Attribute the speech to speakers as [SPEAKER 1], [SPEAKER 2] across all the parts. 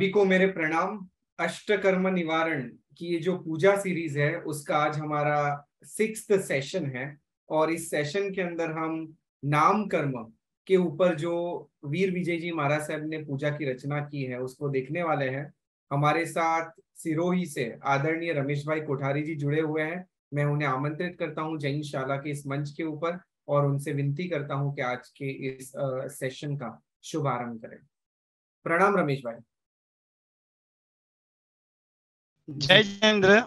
[SPEAKER 1] सभी को मेरे प्रणाम अष्टकर्म निवारण की ये जो पूजा सीरीज है उसका आज हमारा सिक्स सेशन है और इस सेशन के अंदर हम नाम कर्म के ऊपर जो वीर विजय जी महाराज साहब ने पूजा की रचना की है उसको देखने वाले हैं हमारे साथ सिरोही से आदरणीय रमेश भाई कोठारी जी जुड़े हुए हैं मैं उन्हें आमंत्रित करता हूँ जैन शाला के इस मंच के ऊपर और उनसे विनती करता हूँ कि आज के इस सेशन का शुभारंभ करें प्रणाम रमेश भाई
[SPEAKER 2] जय जयेंद्र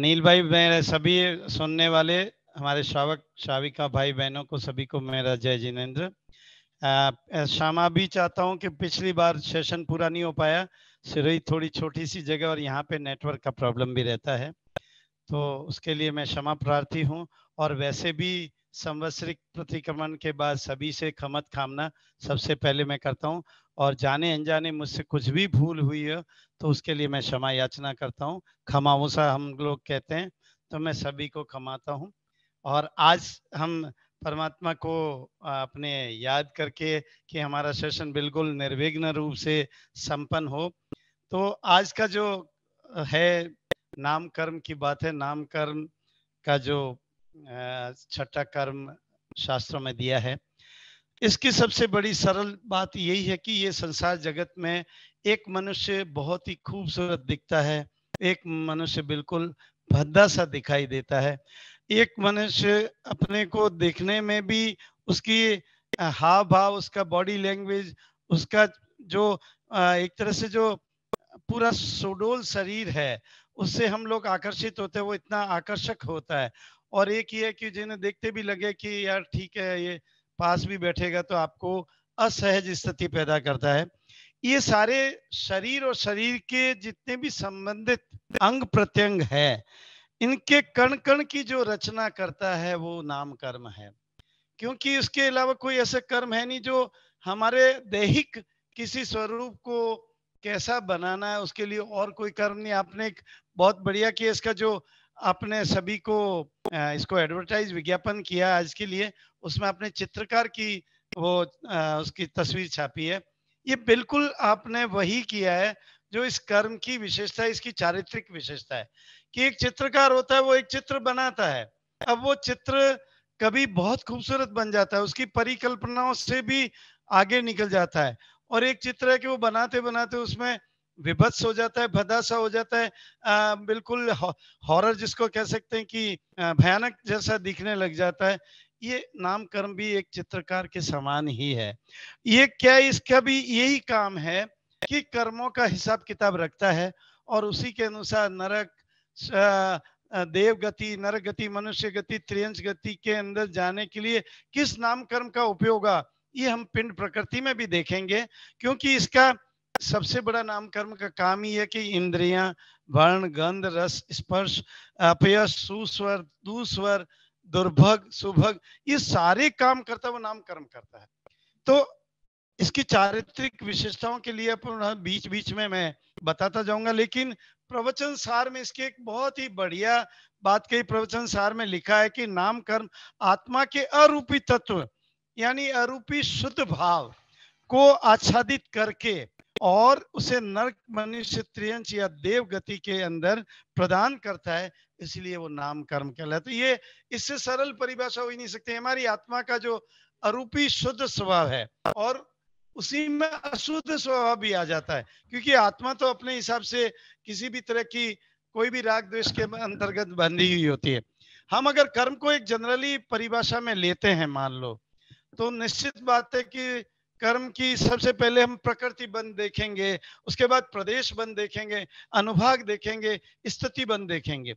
[SPEAKER 2] नील भाई मेरे सभी सुनने वाले हमारे श्रावक श्राविका भाई बहनों को सभी को मेरा जय जिनेन्द्र श्यामा भी चाहता हूँ कि पिछली बार सेशन पूरा नहीं हो पाया सिरोही थोड़ी छोटी सी जगह और यहाँ पे नेटवर्क का प्रॉब्लम भी रहता है तो उसके लिए मैं क्षमा प्रार्थी हूँ और वैसे भी संवत्सरिक प्रतिक्रमण के बाद सभी से खमत खामना सबसे पहले मैं करता हूँ और जाने अनजाने मुझसे कुछ भी भूल हुई हो तो उसके लिए मैं क्षमा याचना करता हूँ खमाऊसा हम लोग कहते हैं तो मैं सभी को खमाता हूँ और आज हम परमात्मा को अपने याद करके कि हमारा सेशन बिल्कुल निर्विघ्न रूप से संपन्न हो तो आज का जो है नाम कर्म की बात है नाम कर्म का जो छठा कर्म शास्त्रों में दिया है इसकी सबसे बड़ी सरल बात यही है कि ये संसार जगत में एक मनुष्य बहुत ही खूबसूरत दिखता है एक मनुष्य बिल्कुल भद्दा सा दिखाई देता है एक मनुष्य अपने को देखने में भी उसकी हाव भाव उसका बॉडी लैंग्वेज उसका जो एक तरह से जो पूरा सुडोल शरीर है उससे हम लोग आकर्षित होते हैं वो इतना आकर्षक होता है और एक ये है कि जिन्हें देखते भी लगे कि यार ठीक है ये पास भी बैठेगा तो आपको असहज स्थिति पैदा करता है ये सारे शरीर और शरीर के जितने भी संबंधित अंग प्रत्यंग है इनके कण कण की जो रचना करता है वो नाम कर्म है क्योंकि इसके अलावा कोई ऐसे कर्म है नहीं जो हमारे दैहिक किसी स्वरूप को कैसा बनाना है उसके लिए और कोई कर्म नहीं आपने एक बहुत बढ़िया किया इसका जो आपने सभी को इसको एडवर्टाइज विज्ञापन किया आज के लिए उसमें आपने चित्रकार की वो उसकी तस्वीर छापी है ये बिल्कुल आपने वही किया है जो इस कर्म की विशेषता है इसकी चारित्रिक विशेषता है कि एक चित्रकार होता है वो एक चित्र बनाता है अब वो चित्र कभी बहुत खूबसूरत बन जाता है उसकी परिकल्पनाओं से भी आगे निकल जाता है और एक चित्र है कि वो बनाते बनाते उसमें विभत्स हो जाता है भदासा हो जाता है आ, बिल्कुल हॉरर जिसको कह सकते हैं कि भयानक जैसा दिखने लग जाता है ये नामकर्म भी एक चित्रकार के समान ही है ये क्या इसका भी यही काम है कि कर्मों का हिसाब किताब रखता है और उसी के अनुसार नरक देव गति नरक गति मनुष्य गति त्रियंश गति के अंदर जाने के लिए किस नामकर्म का उपयोग ये हम पिंड प्रकृति में भी देखेंगे क्योंकि इसका सबसे बड़ा नाम कर्म का काम ही है कि इंद्रियां वर्ण गंध रस स्पर्श अपय सुस्वर दुस्वर दुर्भग सुभग ये सारे काम करता है वो नाम कर्म करता है तो इसकी चारित्रिक विशेषताओं के लिए अपन बीच बीच में मैं बताता जाऊंगा लेकिन प्रवचन सार में इसके एक बहुत ही बढ़िया बात कही प्रवचन सार में लिखा है कि नाम कर्म आत्मा के अरूपी तत्व यानी अरूपी शुद्ध भाव को आच्छादित करके और उसे नरक मनुष्य त्रियंच या देव गति के अंदर प्रदान करता है इसलिए वो नाम कर्म कहलाता है तो ये इससे सरल परिभाषा हो ही नहीं सकती हमारी आत्मा का जो अरूपी शुद्ध स्वभाव है और उसी में अशुद्ध स्वभाव भी आ जाता है क्योंकि आत्मा तो अपने हिसाब से किसी भी तरह की कोई भी राग द्वेष के अंतर्गत बंधी हुई होती है हम अगर कर्म को एक जनरली परिभाषा में लेते हैं मान लो तो निश्चित बात है कि कर्म की सबसे पहले हम प्रकृति बंद देखेंगे उसके बाद प्रदेश बंद देखेंगे अनुभाग देखेंगे स्थिति बंद देखेंगे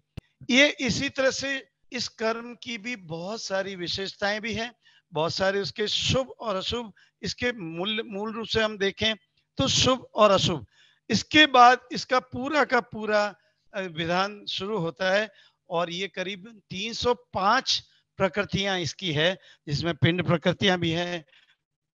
[SPEAKER 2] ये इसी तरह से इस कर्म की भी बहुत सारी विशेषताएं भी हैं बहुत सारे उसके शुभ और अशुभ इसके मूल मूल रूप से हम देखें तो शुभ और अशुभ इसके बाद इसका पूरा का पूरा विधान शुरू होता है और ये करीब 305 प्रकृतियां इसकी है जिसमें पिंड प्रकृतियां भी है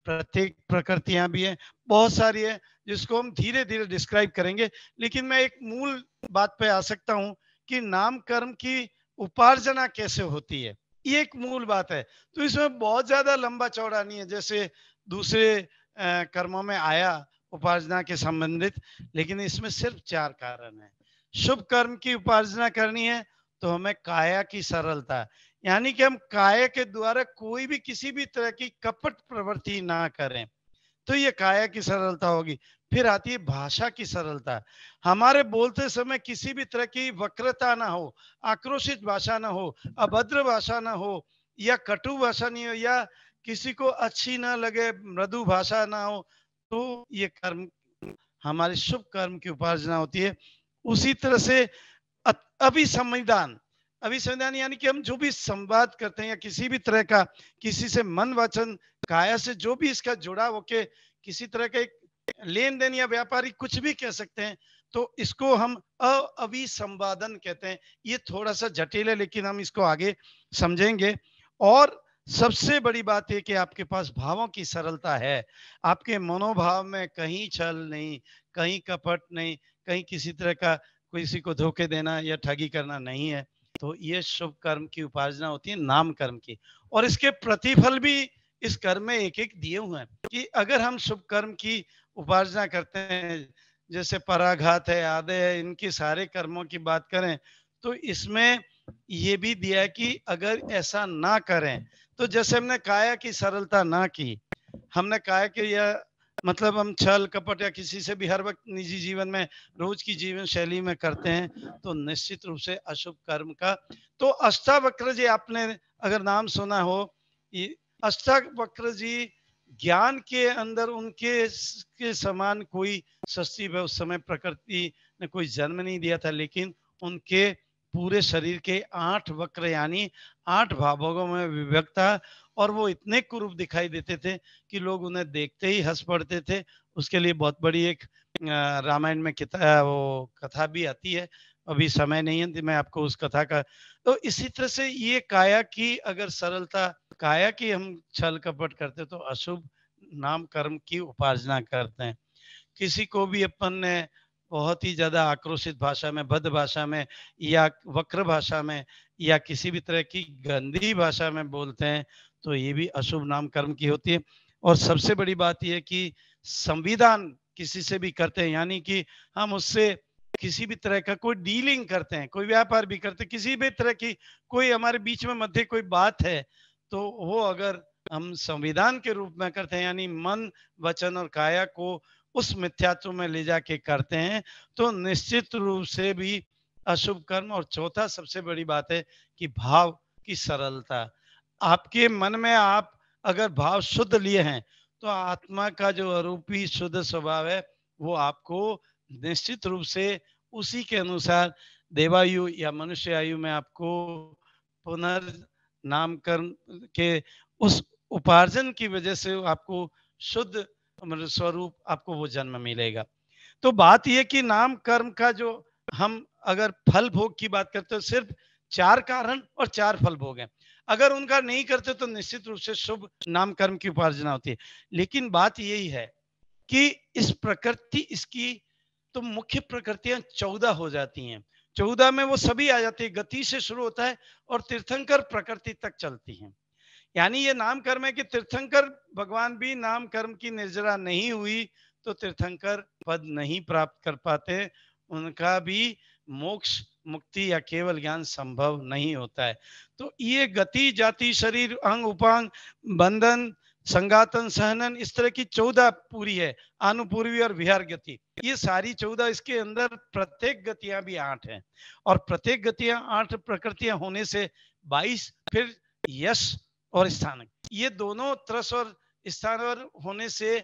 [SPEAKER 2] प्रत्येक प्रकृतियां भी हैं बहुत सारी है जिसको हम धीरे धीरे डिस्क्राइब करेंगे लेकिन मैं एक मूल बात पे आ सकता हूँ कि नाम कर्म की उपार्जना कैसे होती है ये एक मूल बात है तो इसमें बहुत ज्यादा लंबा चौड़ा नहीं है जैसे दूसरे कर्मों में आया उपार्जना के संबंधित लेकिन इसमें सिर्फ चार कारण है शुभ कर्म की उपार्जना करनी है तो हमें काया की सरलता यानी कि हम काय के द्वारा कोई भी किसी भी तरह की कपट प्रवृत्ति ना करें तो ये काया की सरलता होगी फिर आती है भाषा की सरलता हमारे बोलते समय किसी भी तरह की वक्रता ना हो आक्रोशित भाषा ना हो अभद्र भाषा ना हो या कटु भाषा नहीं हो या किसी को अच्छी ना लगे मृदु भाषा ना हो तो ये कर्म हमारे शुभ कर्म की उपार्जना होती है उसी तरह से अभी संविधान अभिसंधान यानी कि हम जो भी संवाद करते हैं या किसी भी तरह का किसी से मन वचन काया से जो भी इसका जुड़ा होके किसी तरह का एक लेन देन या व्यापारी कुछ भी कह सकते हैं तो इसको हम संवादन कहते हैं ये थोड़ा सा जटिल है लेकिन हम इसको आगे समझेंगे और सबसे बड़ी बात यह कि आपके पास भावों की सरलता है आपके मनोभाव में कहीं छल नहीं कहीं कपट नहीं कहीं किसी तरह का किसी को धोखे देना या ठगी करना नहीं है तो ये शुभ कर्म की उपासना होती है नाम कर्म की और इसके प्रतिफल भी इस कर्म में एक एक दिए हुए हैं कि अगर हम शुभ कर्म की उपासना करते हैं जैसे पराघात है आदे है इनके सारे कर्मों की बात करें तो इसमें ये भी दिया है कि अगर ऐसा ना करें तो जैसे हमने काया की सरलता ना की हमने काया कि यह मतलब हम छल कपट या किसी से भी हर वक्त निजी जीवन में रोज की जीवन शैली में करते हैं तो निश्चित रूप से अशुभ कर्म का तो अष्टावक्र जी आपने अगर नाम सुना हो ये अष्टावक्र जी ज्ञान के अंदर उनके के समान कोई सस्ती उस समय प्रकृति ने कोई जन्म नहीं दिया था लेकिन उनके पूरे शरीर के आठ वक्र यानी आठ भावों में विभक्त था और वो इतने कुरूप दिखाई देते थे कि लोग उन्हें देखते ही हंस पड़ते थे उसके लिए बहुत बड़ी एक रामायण में किता वो कथा भी आती है अभी समय नहीं है तो मैं आपको उस कथा का तो इसी तरह से ये काया की अगर सरलता काया की हम छल कपट करते तो अशुभ नाम कर्म की उपार्जना करते हैं किसी को भी अपन ने बहुत ही ज़्यादा आक्रोशित भाषा में बद भाषा में या वक्र भाषा में या किसी भी तरह की गंदी भाषा में बोलते हैं तो ये भी अशुभ नाम कर्म की होती है और सबसे बड़ी बात यह कि संविधान किसी से भी करते हैं यानी कि हम उससे किसी भी तरह का कोई डीलिंग करते हैं कोई व्यापार भी करते हैं किसी भी तरह की कोई हमारे बीच में मध्य कोई बात है तो वो अगर हम संविधान के रूप में करते हैं यानी मन वचन और काया को उस मिथ्यात्व में ले जाके करते हैं तो निश्चित रूप से भी अशुभ कर्म और चौथा सबसे बड़ी बात है कि भाव की सरलता आपके मन में आप अगर भाव शुद्ध लिए हैं तो आत्मा का जो अरूपी शुद्ध स्वभाव है वो आपको निश्चित रूप से उसी के अनुसार देवायु या मनुष्य आयु में आपको पुनर्नामकरण के उस उपार्जन की वजह से आपको शुद्ध तो स्वरूप आपको वो जन्म मिलेगा तो बात यह कि नाम कर्म का जो हम अगर फल भोग की बात करते हैं सिर्फ चार कारण और चार फल भोग हैं अगर उनका नहीं करते तो निश्चित रूप से शुभ नाम कर्म की उपार्जना होती है लेकिन बात यही है कि इस प्रकृति इसकी तो मुख्य प्रकृतियां चौदह हो जाती हैं चौदह में वो सभी आ जाती है गति से शुरू होता है और तीर्थंकर प्रकृति तक चलती हैं यानी ये नाम कर्म है कि तीर्थंकर भगवान भी नाम कर्म की निर्जरा नहीं हुई तो तीर्थंकर पद नहीं प्राप्त कर पाते उनका भी मोक्ष मुक्ति या केवल ज्ञान संभव नहीं होता है तो ये गति जाति शरीर अंग उपांग बंधन संगातन सहनन इस तरह की चौदह पूरी है अनुपूर्वी और विहार गति ये सारी चौदह इसके अंदर प्रत्येक गतियां भी आठ हैं और प्रत्येक गतियां आठ प्रकृतियां होने से बाईस फिर यश और स्थानक ये दोनों त्रस और स्थान और होने से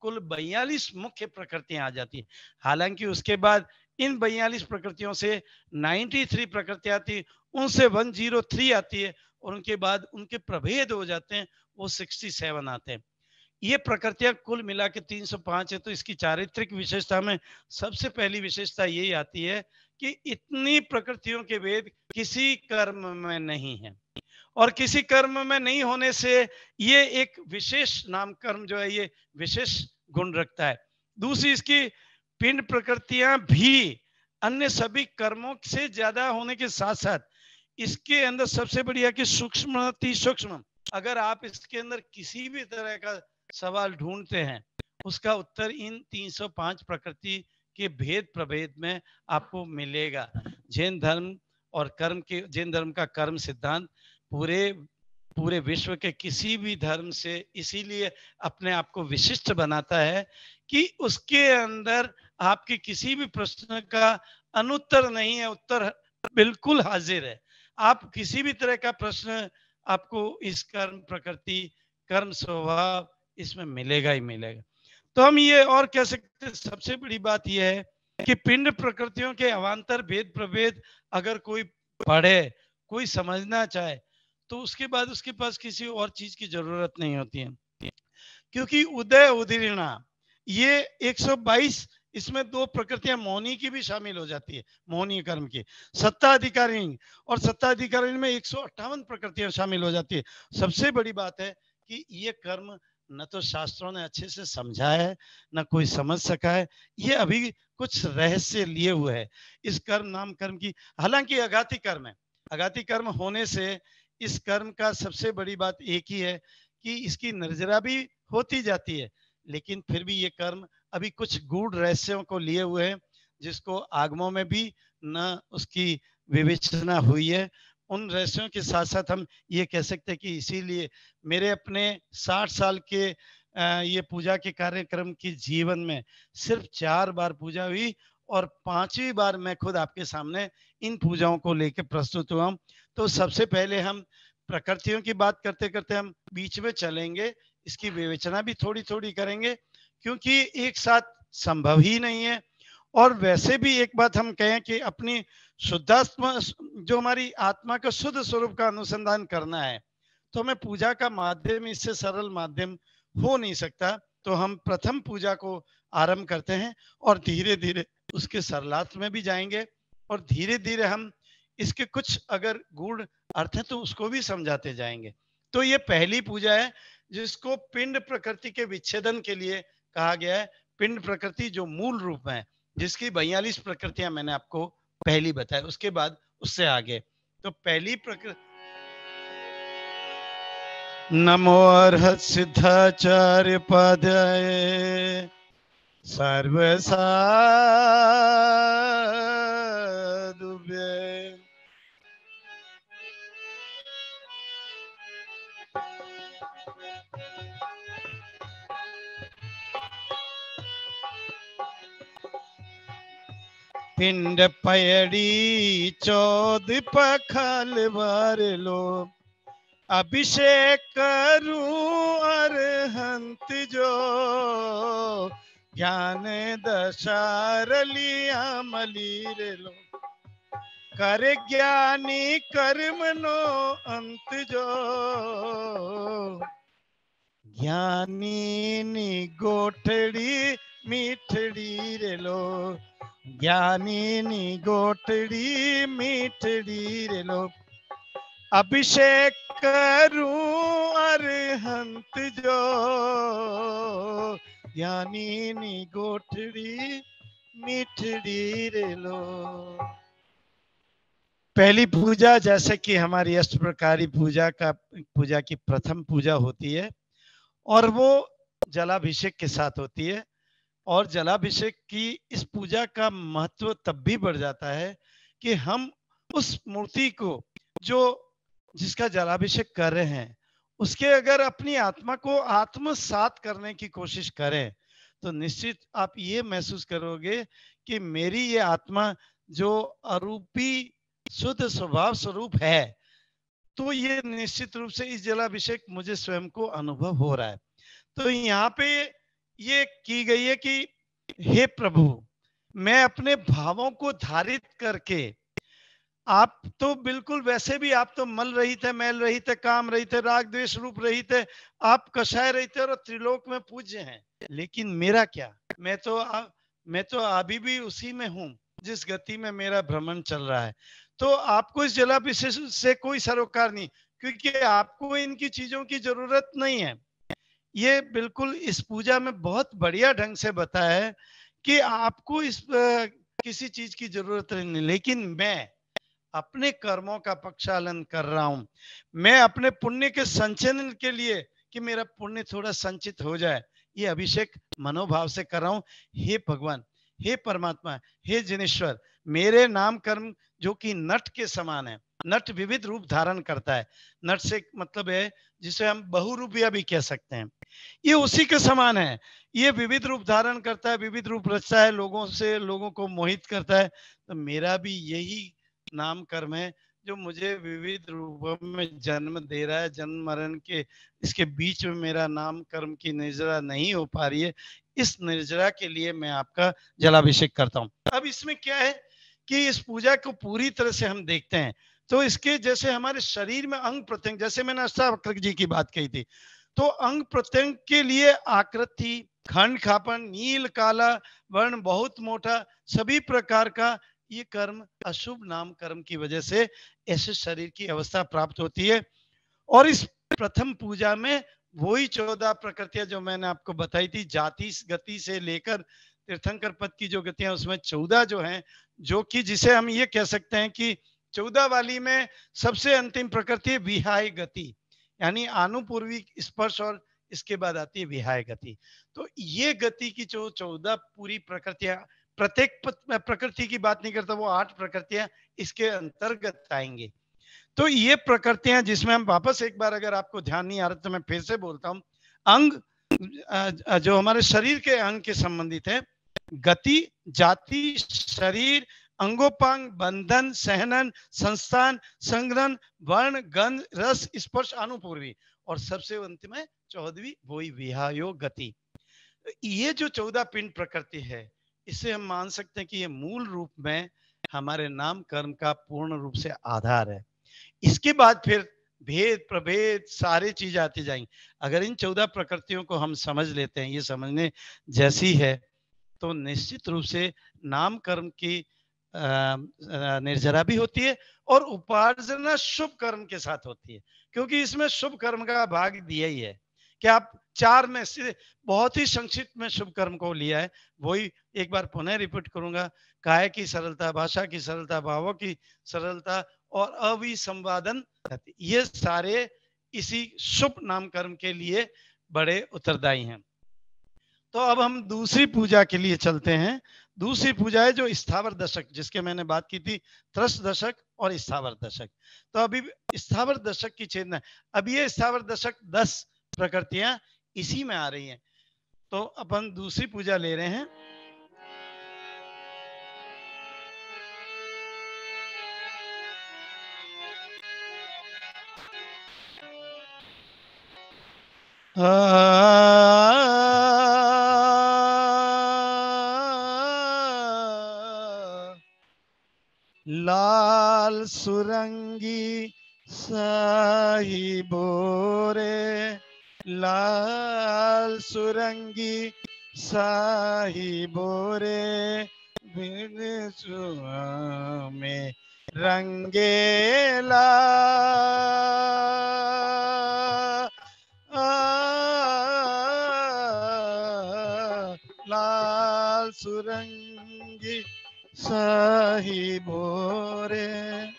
[SPEAKER 2] कुल बयालीस मुख्य प्रकृतियां आ जाती है हालांकि उसके बाद इन बयालीस प्रकृतियों से 93 प्रकृति आती उनसे 103 आती है और उनके बाद उनके प्रभेद हो जाते हैं वो 67 आते हैं ये प्रकृतियां कुल मिला के तीन है तो इसकी चारित्रिक विशेषता में सबसे पहली विशेषता यही आती है कि इतनी प्रकृतियों के वेद किसी कर्म में नहीं है और किसी कर्म में नहीं होने से ये एक विशेष नाम कर्म जो है ये विशेष गुण रखता है दूसरी इसकी पिंड प्रकृतियां भी अन्य सभी कर्मों से ज्यादा होने के साथ साथ इसके अंदर सबसे बढ़िया कि सूक्ष्म सूक्ष्म अगर आप इसके अंदर किसी भी तरह का सवाल ढूंढते हैं उसका उत्तर इन 305 प्रकृति के भेद प्रभेद में आपको मिलेगा जैन धर्म और कर्म के जैन धर्म का कर्म सिद्धांत पूरे पूरे विश्व के किसी भी धर्म से इसीलिए अपने आप को विशिष्ट बनाता है कि उसके अंदर आपके किसी भी प्रश्न का अनुत्तर नहीं है उत्तर बिल्कुल हाजिर है आप किसी भी तरह का प्रश्न आपको इस कर्म प्रकृति कर्म स्वभाव इसमें मिलेगा ही मिलेगा तो हम ये और कह सकते सबसे बड़ी बात यह है कि पिंड प्रकृतियों के अवान्तर भेद प्रभेद अगर कोई पढ़े कोई समझना चाहे तो उसके बाद उसके पास किसी और चीज की जरूरत नहीं होती है क्योंकि उदय उदीर्णा ये 122 इसमें दो प्रकृतियां मौनी की भी शामिल हो जाती है मौनी कर्म की सत्ता अधिकारी और सत्ता अधिकारी में एक प्रकृतियां शामिल हो जाती है सबसे बड़ी बात है कि ये कर्म न तो शास्त्रों ने अच्छे से समझा है न कोई समझ सका है ये अभी कुछ रहस्य लिए हुए है इस कर्म नाम कर्म की हालांकि अगाती कर्म है अगाती कर्म होने से इस कर्म का सबसे बड़ी बात एक ही है कि इसकी नजरा भी होती जाती है लेकिन फिर भी ये कर्म अभी कुछ गूढ़ रहस्यों को लिए हुए हैं जिसको आगमों में भी न उसकी विवेचना हुई है उन रहस्यों के साथ साथ हम ये कह सकते हैं कि इसीलिए मेरे अपने साठ साल के ये पूजा के कार्यक्रम की जीवन में सिर्फ चार बार पूजा हुई और पांचवी बार मैं खुद आपके सामने इन पूजाओं को लेकर प्रस्तुत हुआ हूँ तो सबसे पहले हम प्रकृतियों की बात करते करते हम बीच में चलेंगे इसकी विवेचना भी थोड़ी थोड़ी करेंगे क्योंकि एक साथ संभव ही नहीं है और वैसे भी एक बात हम कहें कि अपनी शुद्धात्मा जो हमारी आत्मा का शुद्ध स्वरूप का अनुसंधान करना है तो हमें पूजा का माध्यम इससे सरल माध्यम हो नहीं सकता तो हम प्रथम पूजा को आरंभ करते हैं और धीरे धीरे उसके सरलात में भी जाएंगे और धीरे धीरे हम इसके कुछ अगर गुण अर्थ है तो उसको भी समझाते जाएंगे तो ये पहली पूजा है जिसको पिंड प्रकृति के विच्छेदन के लिए कहा गया है पिंड प्रकृति जो मूल रूप में है जिसकी बयालीस प्रकृतियां मैंने आपको पहली बताई उसके बाद उससे आगे तो पहली प्रकृति नमो अर्थ सिद्धाचार्य पदये सर्वसाधुभ्य पिंड पयड़ी चौद पखल भर लो अभिषेक करूं अरहंत जो ज्ञान दशारली अमली रे लो कर ज्ञानी कर्म नो अंत जो ज्ञानी नी गोठड़ी मीठड़ी रे लो ज्ञानी नी गोठड़ी मीठड़ी रे लो अभिषेक करूं अरहंत जो नी गोठड़ी मिठड़ी रे लो पहली पूजा जैसे कि हमारी प्रकारी पूजा का पूजा की प्रथम पूजा होती है और वो जलाभिषेक के साथ होती है और जलाभिषेक की इस पूजा का महत्व तब भी बढ़ जाता है कि हम उस मूर्ति को जो जिसका जलाभिषेक कर रहे हैं उसके अगर अपनी आत्मा को आत्मसात करने की कोशिश करें तो निश्चित आप ये महसूस करोगे कि मेरी ये आत्मा जो अरूपी शुद्ध स्वभाव स्वरूप है तो ये निश्चित रूप से इस जलाभिषेक मुझे स्वयं को अनुभव हो रहा है तो यहाँ पे ये की गई है कि हे प्रभु मैं अपने भावों को धारित करके आप तो बिल्कुल वैसे भी आप तो मल रही थे मैल रही थे काम रही थे राग द्वेश रूप रही थे आप कषाय रही थे और त्रिलोक में पूज्य हैं लेकिन मेरा क्या मैं तो आ, मैं तो अभी भी उसी में हूँ जिस गति में मेरा भ्रमण चल रहा है तो आपको इस जला विशेष से कोई सरोकार नहीं क्योंकि आपको इनकी चीजों की जरूरत नहीं है ये बिल्कुल इस पूजा में बहुत बढ़िया ढंग से बताया है कि आपको इस किसी चीज की जरूरत नहीं लेकिन मैं अपने कर्मों का पक्षालन कर रहा हूं मैं अपने पुण्य के संचयन के लिए कि मेरा पुण्य थोड़ा संचित हो जाए ये अभिषेक मनोभाव से कर रहा हूं हे भगवान हे परमात्मा हे जिनेश्वर मेरे नाम कर्म जो कि नट के समान है नट विविध रूप धारण करता है नट से मतलब है जिसे हम बहुरूपिया भी कह सकते हैं ये उसी के समान है ये विविध रूप धारण करता है विविध रूप रचता है लोगों से लोगों को मोहित करता है तो मेरा भी यही नाम कर्म है जो मुझे विविध रूपों में जन्म दे रहा है जन्म मरण के इसके बीच में मेरा नाम कर्म की निर्जरा नहीं हो पा रही है इस निर्जरा के लिए मैं आपका जलाभिषेक करता हूँ अब इसमें क्या है कि इस पूजा को पूरी तरह से हम देखते हैं तो इसके जैसे हमारे शरीर में अंग प्रत्यंग जैसे मैंने अष्टावक्र जी की बात कही थी तो अंग प्रत्यंग के लिए आकृति खंड खापन नील काला वर्ण बहुत मोटा सभी प्रकार का ये कर्म अशुभ नाम कर्म की वजह से ऐसे शरीर की अवस्था प्राप्त होती है और इस प्रथम पूजा में वही चौदह प्रकृतियां जो मैंने आपको बताई थी जाति गति से लेकर तीर्थंकर पद की जो गतियां उसमें चौदह जो हैं जो कि जिसे हम ये कह सकते हैं कि चौदह वाली में सबसे अंतिम प्रकृति विहाय गति यानी आनुपूर्वी स्पर्श और इसके बाद आती है विहाय गति तो ये गति की जो चौदह पूरी प्रकृतियां प्रत्येक प्रकृति की बात नहीं करता वो आठ प्रकृतियां इसके अंतर्गत आएंगे तो ये प्रकृतियां जिसमें हम वापस एक बार अगर आपको ध्यान नहीं आ रहा तो मैं फिर से बोलता हूं अंग जो हमारे शरीर के अंग के संबंधित है गति जाति शरीर अंगोपांग बंधन सहनन संस्थान संग्रहण वर्ण गंध रस स्पर्श अनुपूर्वी और सबसे अंत में चौदवी वो विहायो गति ये जो चौदह पिंड प्रकृति है इसे हम मान सकते हैं कि ये मूल रूप में हमारे नाम कर्म का पूर्ण रूप से आधार है इसके बाद फिर भेद प्रभेद सारे चीज आती जाएंगी अगर इन चौदह प्रकृतियों को हम समझ लेते हैं ये समझने जैसी है तो निश्चित रूप से नाम कर्म की निर्जरा भी होती है और उपार्जना शुभ कर्म के साथ होती है क्योंकि इसमें शुभ कर्म का भाग दिया ही है कि आप चार में से बहुत ही संक्षिप्त में शुभ कर्म को लिया है वही एक बार पुनः रिपीट करूंगा काय की सरलता भाषा की सरलता भावों की सरलता और अविसंवादन ये सारे इसी शुभ नाम कर्म के लिए बड़े उत्तरदायी हैं तो अब हम दूसरी पूजा के लिए चलते हैं दूसरी पूजा है जो स्थावर दशक जिसके मैंने बात की थी त्रस दशक और स्थावर दशक तो अभी स्थावर दशक की चेतना अभी ये स्थावर दशक दस प्रकृतियां इसी में आ रही है तो अपन दूसरी पूजा ले रहे हैं लाल सुरंगी सही बोरे लाल सुरंगी साही बोरे बिन में ला लाल सुरंगी साही बोरे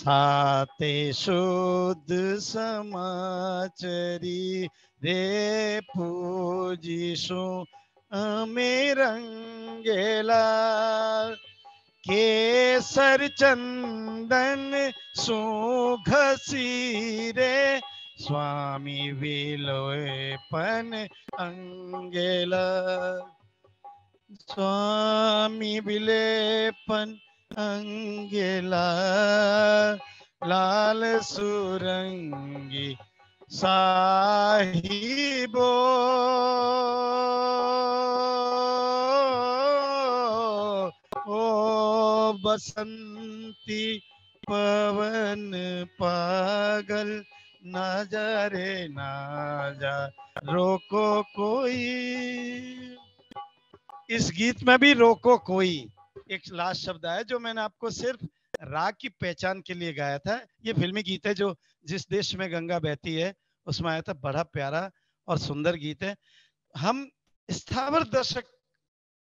[SPEAKER 2] साते शुद्ध समाचरी रे पूजिशु में केसर चंदन सुघसी रे स्वामी विलोपन अंगेला स्वामी विलेपन अंगिला लाल सुरंगी साहिबो ओ बसंती पवन पागल नजरे ना जा रोको कोई इस गीत में भी रोको कोई एक लास्ट शब्द आया जो मैंने आपको सिर्फ राग की पहचान के लिए गाया था ये फिल्मी गीत है जो जिस देश में गंगा बहती है उसमें आया था बड़ा प्यारा और सुंदर गीत है हम स्थावर दर्शक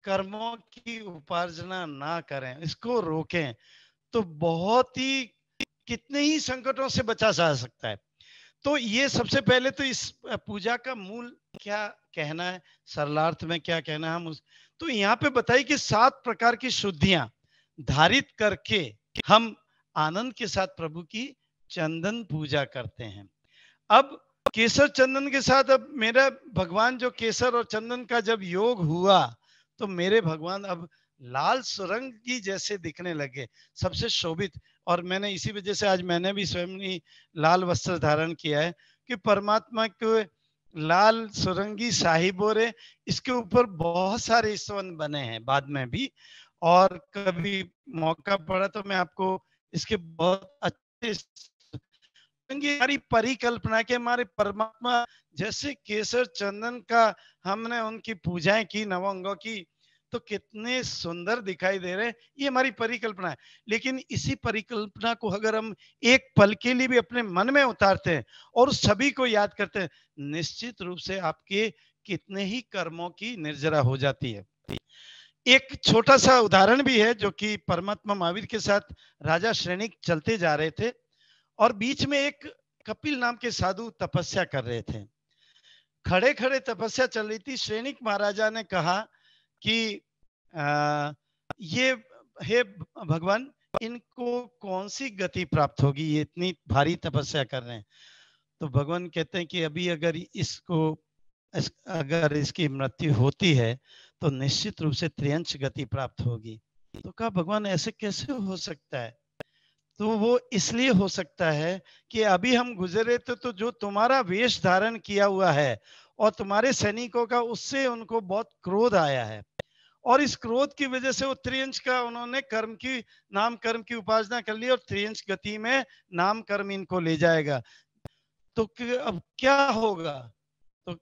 [SPEAKER 2] कर्मों की उपार्जना ना करें इसको रोकें तो बहुत ही कितने ही संकटों से बचा जा सकता है तो ये सबसे पहले तो इस पूजा का मूल क्या कहना है सरलार्थ में क्या कहना है हम उस तो यहाँ पे बताई कि सात प्रकार की शुद्धियां धारित करके हम आनंद के साथ प्रभु की चंदन पूजा करते हैं अब केसर चंदन के साथ अब मेरा भगवान जो केसर और चंदन का जब योग हुआ तो मेरे भगवान अब लाल सुरंग की जैसे दिखने लगे सबसे शोभित और मैंने इसी वजह से आज मैंने भी स्वयं लाल वस्त्र धारण किया है कि परमात्मा के लाल सुरंगी साहिब बोरे इसके ऊपर बहुत सारे स्तवन बने हैं बाद में भी और कभी मौका पड़ा तो मैं आपको इसके बहुत अच्छे हमारी परिकल्पना के हमारे परमात्मा जैसे केसर चंदन का हमने उनकी पूजाएं की नवंगों की तो कितने सुंदर दिखाई दे रहे हैं ये हमारी परिकल्पना है लेकिन इसी परिकल्पना को अगर हम एक पल के लिए भी अपने मन में उतारते हैं और सभी को याद करते हैं निश्चित रूप से आपके कितने ही कर्मों की निर्जरा हो जाती है एक छोटा सा उदाहरण भी है जो कि परमात्मा महावीर के साथ राजा श्रेणी चलते जा रहे थे और बीच में एक कपिल नाम के साधु तपस्या कर रहे थे खड़े खड़े तपस्या चल रही थी श्रेणी महाराजा ने कहा कि आ, ये हे भगवान इनको कौन सी गति प्राप्त होगी ये इतनी भारी तपस्या कर रहे हैं तो भगवान कहते हैं कि अभी अगर इसको इस, अगर इसकी मृत्यु होती है तो निश्चित रूप से त्रियंश गति प्राप्त होगी तो कहा भगवान ऐसे कैसे हो सकता है तो वो इसलिए हो सकता है कि अभी हम गुजरे तो, तो जो तुम्हारा वेश धारण किया हुआ है और तुम्हारे सैनिकों का उससे उनको बहुत क्रोध आया है और इस क्रोध की वजह से वो त्रियंश का उन्होंने कर्म की नाम कर्म की उपासना कर ली और त्रियंश गति में नाम कर्म इनको ले जाएगा तो अब क्या होगा तो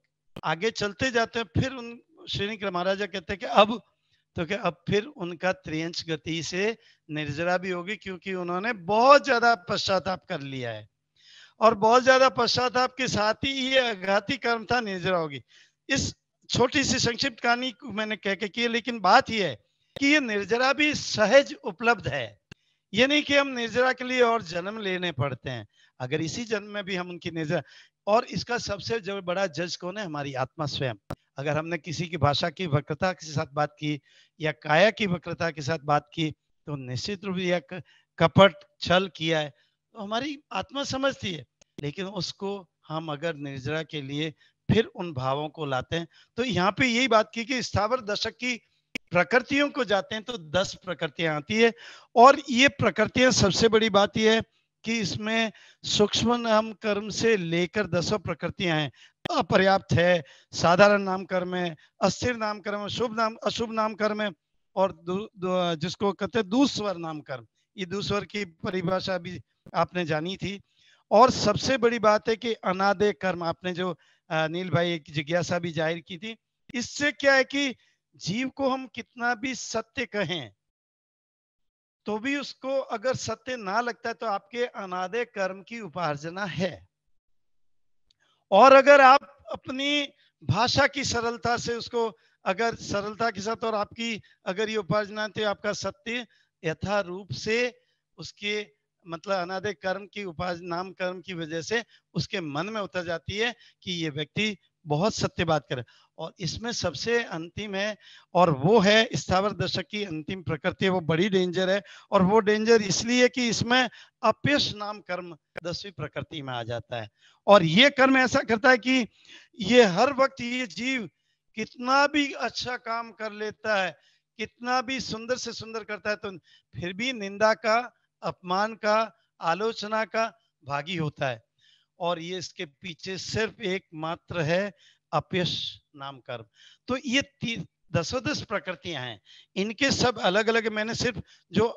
[SPEAKER 2] आगे चलते जाते हैं फिर उन श्री महाराजा कहते हैं कि अब तो क्या अब फिर उनका त्रियंश गति से निर्जरा भी होगी क्योंकि उन्होंने बहुत ज्यादा पश्चाताप कर लिया है और बहुत ज्यादा पश्चाताप के साथ ही ये अघाती कर्म था निर्जरा होगी इस छोटी सी संक्षिप्त कहानी मैंने कह के की लेकिन बात यह है कि ये निर्जरा भी सहज उपलब्ध है ये नहीं कि हम निर्जरा के लिए और जन्म लेने पड़ते हैं अगर इसी जन्म में भी हम उनकी निर्जरा और इसका सबसे जो बड़ा जज कौन है हमारी आत्मा स्वयं अगर हमने किसी की भाषा की वक्रता के साथ बात की या काया की वक्रता के साथ बात की तो निश्चित रूप से कपट छल किया है तो हमारी आत्मा समझती है लेकिन उसको हम अगर निर्जरा के लिए फिर उन भावों को लाते हैं तो यहाँ पे यही बात की कि स्थावर दशक की प्रकृतियों को जाते हैं तो दस प्रकृतियां आती है और ये प्रकृतियां सबसे बड़ी बात यह है कि इसमें सूक्ष्म नाम कर्म से लेकर दसों प्रकृतियां हैं अपर्याप्त है साधारण नाम कर्म है अस्थिर नाम कर्म है शुभ नाम अशुभ नाम कर्म है और दु, दु, जिसको कहते हैं दूसवर नाम कर्म ये दूसवर की परिभाषा भी आपने जानी थी और सबसे बड़ी बात है कि अनादे कर्म आपने जो नील भाई एक जिज्ञासा भी जाहिर की थी इससे क्या है कि जीव को हम कितना भी सत्य कहें तो भी उसको अगर सत्य ना लगता है तो आपके अनादे कर्म की उपार्जना है और अगर आप अपनी भाषा की सरलता से उसको अगर सरलता के साथ और आपकी अगर ये उपार्जना तो आपका सत्य यथा रूप से उसके मतलब अनादे कर्म की उपाज नाम कर्म की वजह से उसके मन में उतर जाती है कि ये व्यक्ति बहुत सत्य बात करे और इसमें सबसे अंतिम है और वो है स्थावर दशक की अंतिम प्रकृति वो बड़ी डेंजर है और वो डेंजर इसलिए कि इसमें अपेश नाम कर्म दसवीं प्रकृति में आ जाता है और ये कर्म ऐसा करता है कि ये हर वक्त ये जीव कितना भी अच्छा काम कर लेता है कितना भी सुंदर से सुंदर करता है तो फिर भी निंदा का अपमान का आलोचना का भागी होता है और ये इसके पीछे सिर्फ एक मात्र है अपयश नाम कर्म तो ये दसों दस प्रकृतियां हैं इनके सब अलग अलग मैंने सिर्फ जो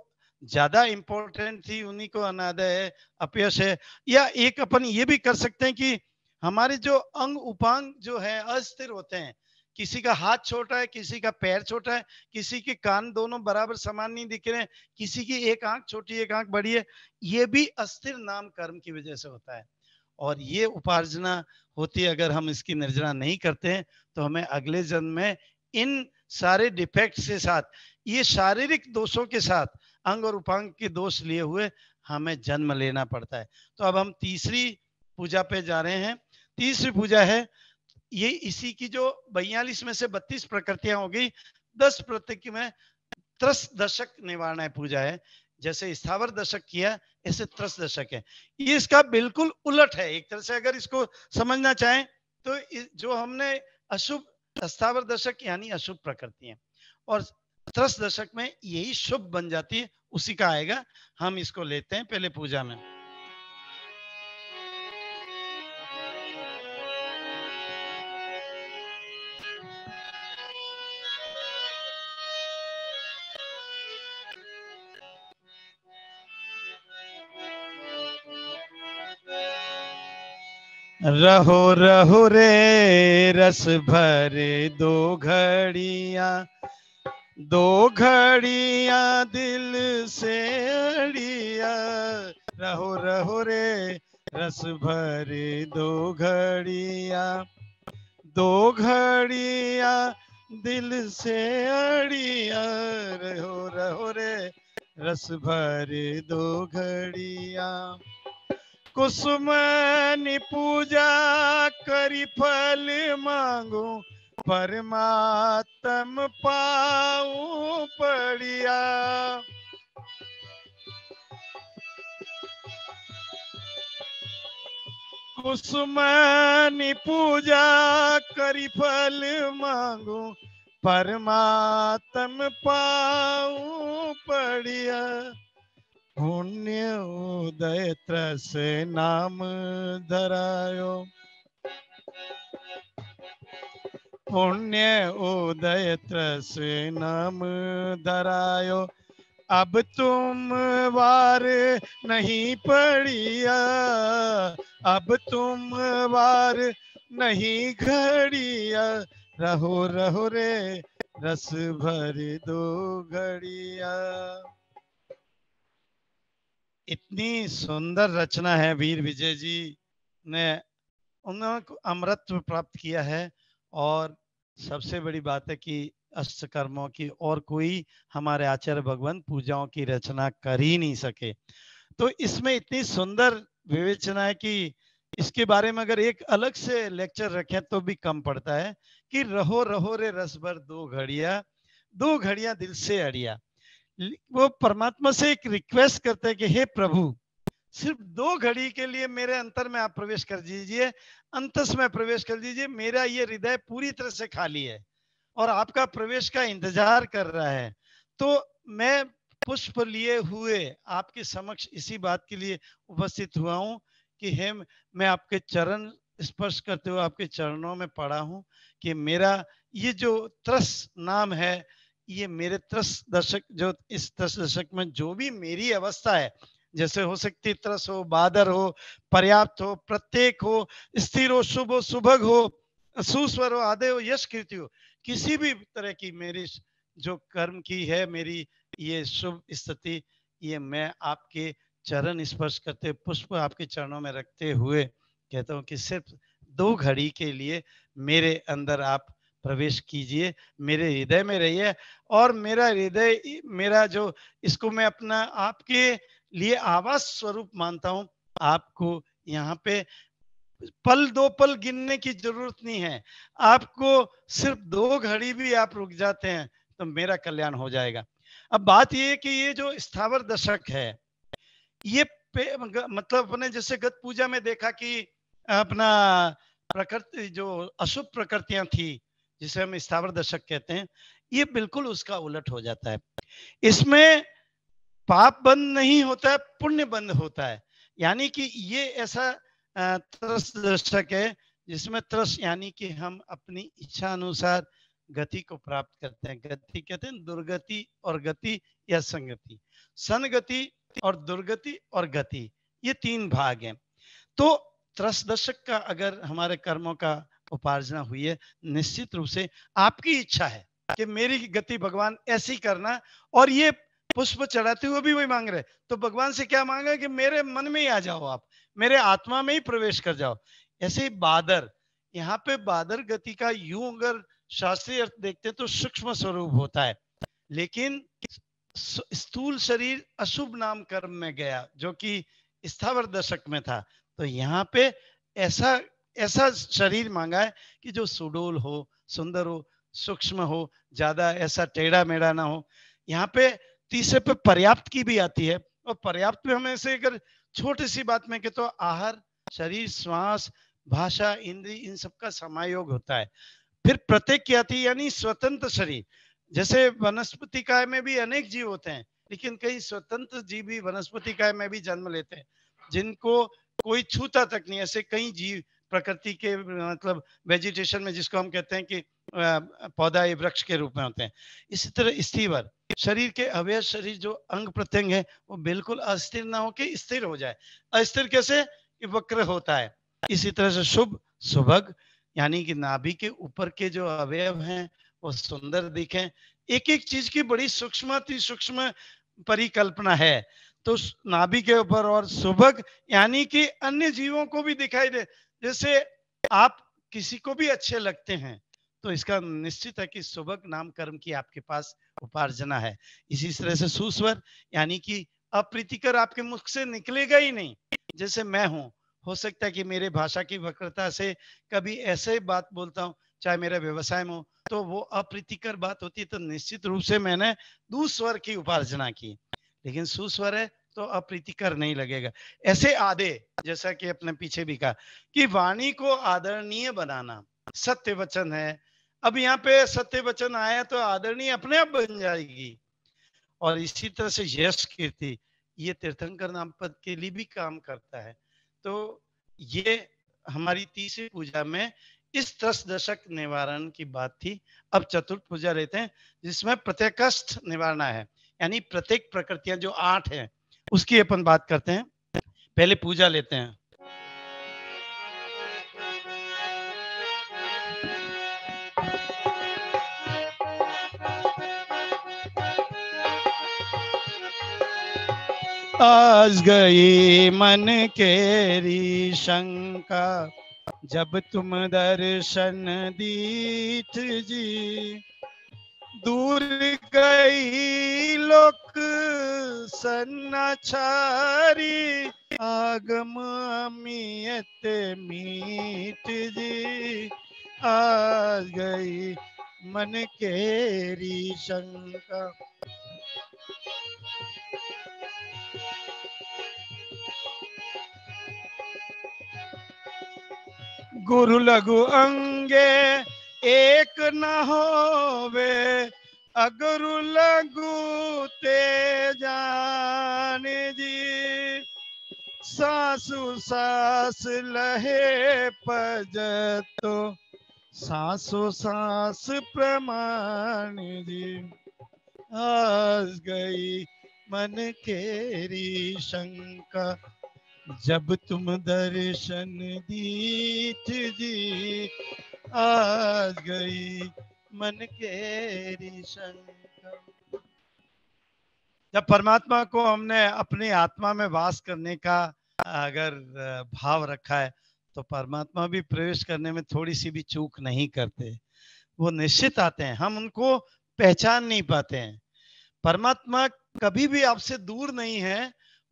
[SPEAKER 2] ज्यादा इंपॉर्टेंट थी उन्हीं को अनादय है अपयश है या एक अपन ये भी कर सकते हैं कि हमारे जो अंग उपांग जो है अस्थिर होते हैं किसी का हाथ छोटा है किसी का पैर छोटा है किसी के कान दोनों बराबर समान नहीं दिख रहे किसी की एक आंख छोटी एक आंख बड़ी है ये भी अस्थिर नाम कर्म की वजह से होता है और ये उपार्जना होती है अगर हम इसकी निर्जना नहीं करते हैं तो हमें अगले जन्म में इन सारे डिफेक्ट के साथ ये शारीरिक दोषों के साथ अंग और उपांग के दोष लिए हुए हमें जन्म लेना पड़ता है तो अब हम तीसरी पूजा पे जा रहे हैं तीसरी पूजा है ये इसी की जो बयालीस में से बत्तीस प्रकृतियां होगी दस प्रत्येक में त्रस दशक निवारण पूजा है जैसे स्थावर दशक किया ऐसे त्रस दशक है ये इसका बिल्कुल उलट है एक तरह से अगर इसको समझना चाहें तो जो हमने अशुभ स्थावर दशक यानी अशुभ प्रकृति है और त्रस दशक में यही शुभ बन जाती है उसी का आएगा हम इसको लेते हैं पहले पूजा में रहो रहो रे रस भरे दो घड़िया दो घड़िया दिल से अड़िया रहो रहो रे रस भरे दो घड़िया दो घड़िया दिल से अड़िया रहो रहो रे रस भरे दो घड़िया कुसुम पूजा करी फल मांगू परमात्म पाऊ पड़िया कुसुम पूजा करी फल मांगू परमात्म पाऊ पड़िया पुण्य उदय से नाम धरायो पुण्य उदय से नाम धरायो अब तुम वार नहीं पड़िया अब तुम वार नहीं घड़िया रहो रहो रे रस भर दो घड़िया इतनी सुंदर रचना है वीर विजय जी ने उन्होंने अमृत प्राप्त किया है और सबसे बड़ी बात है कि अष्ट कर्मो की और कोई हमारे आचार्य भगवान पूजाओं की रचना कर ही नहीं सके तो इसमें इतनी सुंदर विवेचना है कि इसके बारे में अगर एक अलग से लेक्चर रखें तो भी कम पड़ता है कि रहो रहो रे रस भर दो घड़िया दो घड़िया दिल से अड़िया वो परमात्मा से एक रिक्वेस्ट करते हैं कि हे प्रभु सिर्फ दो घड़ी के लिए मेरे अंतर में आप प्रवेश कर दीजिए अंतस में प्रवेश कर दीजिए मेरा ये हृदय पूरी तरह से खाली है और आपका प्रवेश का इंतजार कर रहा है तो मैं पुष्प लिए हुए आपके समक्ष इसी बात के लिए उपस्थित हुआ हूँ कि हे मैं आपके चरण स्पर्श करते हुए आपके चरणों में पड़ा हूँ कि मेरा ये जो त्रस नाम है ये मेरे त्रस दशक जो इस त्रस दशक में जो भी मेरी अवस्था है जैसे हो सकती त्रस हो बादर हो पर्याप्त हो प्रत्येक हो स्थिर हो शुभ हो सुभग हो सुस्वर हो आदय हो यश कृति हो किसी भी तरह की मेरी जो कर्म की है मेरी ये शुभ स्थिति ये मैं आपके चरण स्पर्श करते पुष्प आपके चरणों में रखते हुए कहता हूँ कि सिर्फ दो घड़ी के लिए मेरे अंदर आप प्रवेश कीजिए मेरे हृदय में रहिए और मेरा हृदय मेरा जो इसको मैं अपना आपके लिए आवास स्वरूप मानता हूं आपको यहाँ पे पल दो पल गिनने की जरूरत नहीं है आपको सिर्फ दो घड़ी भी आप रुक जाते हैं तो मेरा कल्याण हो जाएगा अब बात यह कि ये जो स्थावर दशक है ये मतलब अपने जैसे गत पूजा में देखा कि अपना प्रकृति जो अशुभ प्रकृतियां थी जिसे हम स्थावर दशक कहते हैं ये बिल्कुल उसका उलट हो जाता है इसमें पाप बंद नहीं होता है पुण्य बंद होता है यानी कि ये ऐसा त्रस दशक है जिसमें त्रस यानी कि हम अपनी इच्छा अनुसार गति को प्राप्त करते हैं गति कहते हैं दुर्गति और गति या संगति संगति और दुर्गति और गति ये तीन भाग हैं तो त्रस दशक का अगर हमारे कर्मों का उपार्जना हुई है निश्चित रूप से आपकी इच्छा है कि मेरी गति भगवान ऐसी करना और ये पुष्प चढ़ाते हुए भी वही मांग रहे तो भगवान से क्या मांगा कि मेरे मन में ही आ जाओ आप मेरे आत्मा में ही प्रवेश कर जाओ ऐसे बादर यहाँ पे बादर गति का यू अगर शास्त्रीय अर्थ देखते तो सूक्ष्म स्वरूप होता है लेकिन स्थूल शरीर अशुभ नाम कर्म में गया जो कि स्थावर दशक में था तो यहाँ पे ऐसा ऐसा शरीर मांगा है कि जो सुडोल हो सुंदर हो सूक्ष्म हो ज्यादा ऐसा टेढ़ा मेढ़ा ना हो यहाँ पे तीसरे पे पर्याप्त की भी आती है और पर्याप्त पे हमें से अगर छोटी सी बात में कि तो आहार शरीर श्वास भाषा इंद्री इन सब का समायोग होता है फिर प्रत्येक की आती यानी स्वतंत्र शरीर जैसे वनस्पति काय में भी अनेक जीव होते हैं लेकिन कई स्वतंत्र जीव भी वनस्पति काय में भी जन्म लेते हैं जिनको कोई छूता तक नहीं ऐसे कई जीव प्रकृति के मतलब वेजिटेशन में जिसको हम कहते हैं कि पौधा या वृक्ष के रूप में होते हैं इसी तरह स्थिर शरीर के अवय शरीर जो अंग प्रत्यंग है वो बिल्कुल अस्थिर ना होके स्थिर हो जाए अस्थिर कैसे वक्र होता है इसी तरह से शुभ सुभग यानी कि नाभि के ऊपर के जो अवयव हैं वो सुंदर दिखें एक एक चीज की बड़ी सूक्ष्म सूक्ष्म परिकल्पना है तो नाभि के ऊपर और सुभग यानी कि अन्य जीवों को भी दिखाई दे जैसे आप किसी को भी अच्छे लगते हैं तो इसका निश्चित है कि सुबक नाम कर्म की आपके पास उपार्जना है इसी तरह से सुस्वर यानी कि अप्रीतिकर आपके मुख से निकलेगा ही नहीं जैसे मैं हूं हो सकता है कि मेरे भाषा की वक्रता से कभी ऐसे बात बोलता हूँ चाहे मेरा व्यवसाय में हो तो वो अप्रीतिकर बात होती है तो निश्चित रूप से मैंने दूसवर की उपार्जना की लेकिन सुस्वर है तो अप्रीतिकर नहीं लगेगा ऐसे आदे जैसा कि अपने पीछे भी कहा कि वाणी को आदरणीय बनाना सत्य वचन है अब यहाँ पे सत्य वचन आया तो आदरणीय अपने आप बन जाएगी और इसी तरह से यश कीर्ति ये तीर्थंकर नाम पद के लिए भी काम करता है तो ये हमारी तीसरी पूजा में इस त्रस दशक निवारण की बात थी अब चतुर्थ पूजा लेते हैं जिसमें प्रत्येक निवारणा है यानी प्रत्येक प्रकृतियां जो आठ हैं उसकी अपन बात करते हैं पहले पूजा लेते हैं आज गई मन केरी शंका जब तुम दर्शन दीठ जी दूर गई लोक सन्नाचारी आगम मियत मीट जी आ गई मन केरी शंका गुरु लघु अंगे एक न होवे अगरु लगू ते जान जी सासु सास लहे तो सासु सास प्रमाण जी आज गई मन केरी शंका जब तुम दर्शन दीच जी आज गई मन के जब परमात्मा को हमने अपनी आत्मा में वास करने का अगर भाव रखा है तो परमात्मा भी प्रवेश करने में थोड़ी सी भी चूक नहीं करते वो निश्चित आते हैं हम उनको पहचान नहीं पाते हैं परमात्मा कभी भी आपसे दूर नहीं है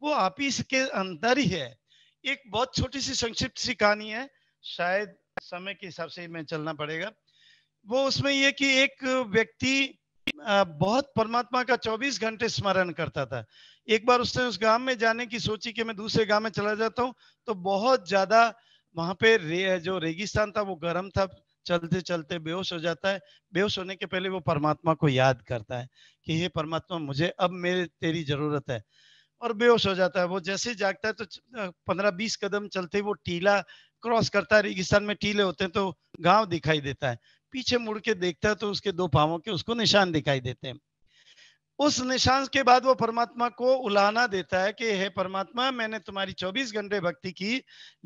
[SPEAKER 2] वो आप ही के अंदर ही है एक बहुत छोटी सी संक्षिप्त सी कहानी है शायद समय के हिसाब से मैं चलना पड़ेगा वो उसमें ये कि एक व्यक्ति बहुत परमात्मा का 24 घंटे स्मरण करता था एक बार उसने उस गांव में जाने की सोची कि मैं दूसरे गांव में चला जाता हूँ तो बहुत ज्यादा वहां पे रे, जो रेगिस्तान था वो गर्म था चलते चलते बेहोश हो जाता है बेहोश होने के पहले वो परमात्मा को याद करता है कि हे परमात्मा मुझे अब मेरे तेरी जरूरत है और बेहोश हो जाता है वो जैसे जागता है तो पंद्रह बीस कदम चलते वो टीला क्रॉस करता है रेगिस्तान में टीले होते हैं तो गांव दिखाई देता है पीछे मुड़ के देखता है तो उसके दो पावों के उसको निशान दिखाई देते हैं उस निशान के बाद वो परमात्मा को उलाना देता है कि हे परमात्मा मैंने तुम्हारी 24 घंटे भक्ति की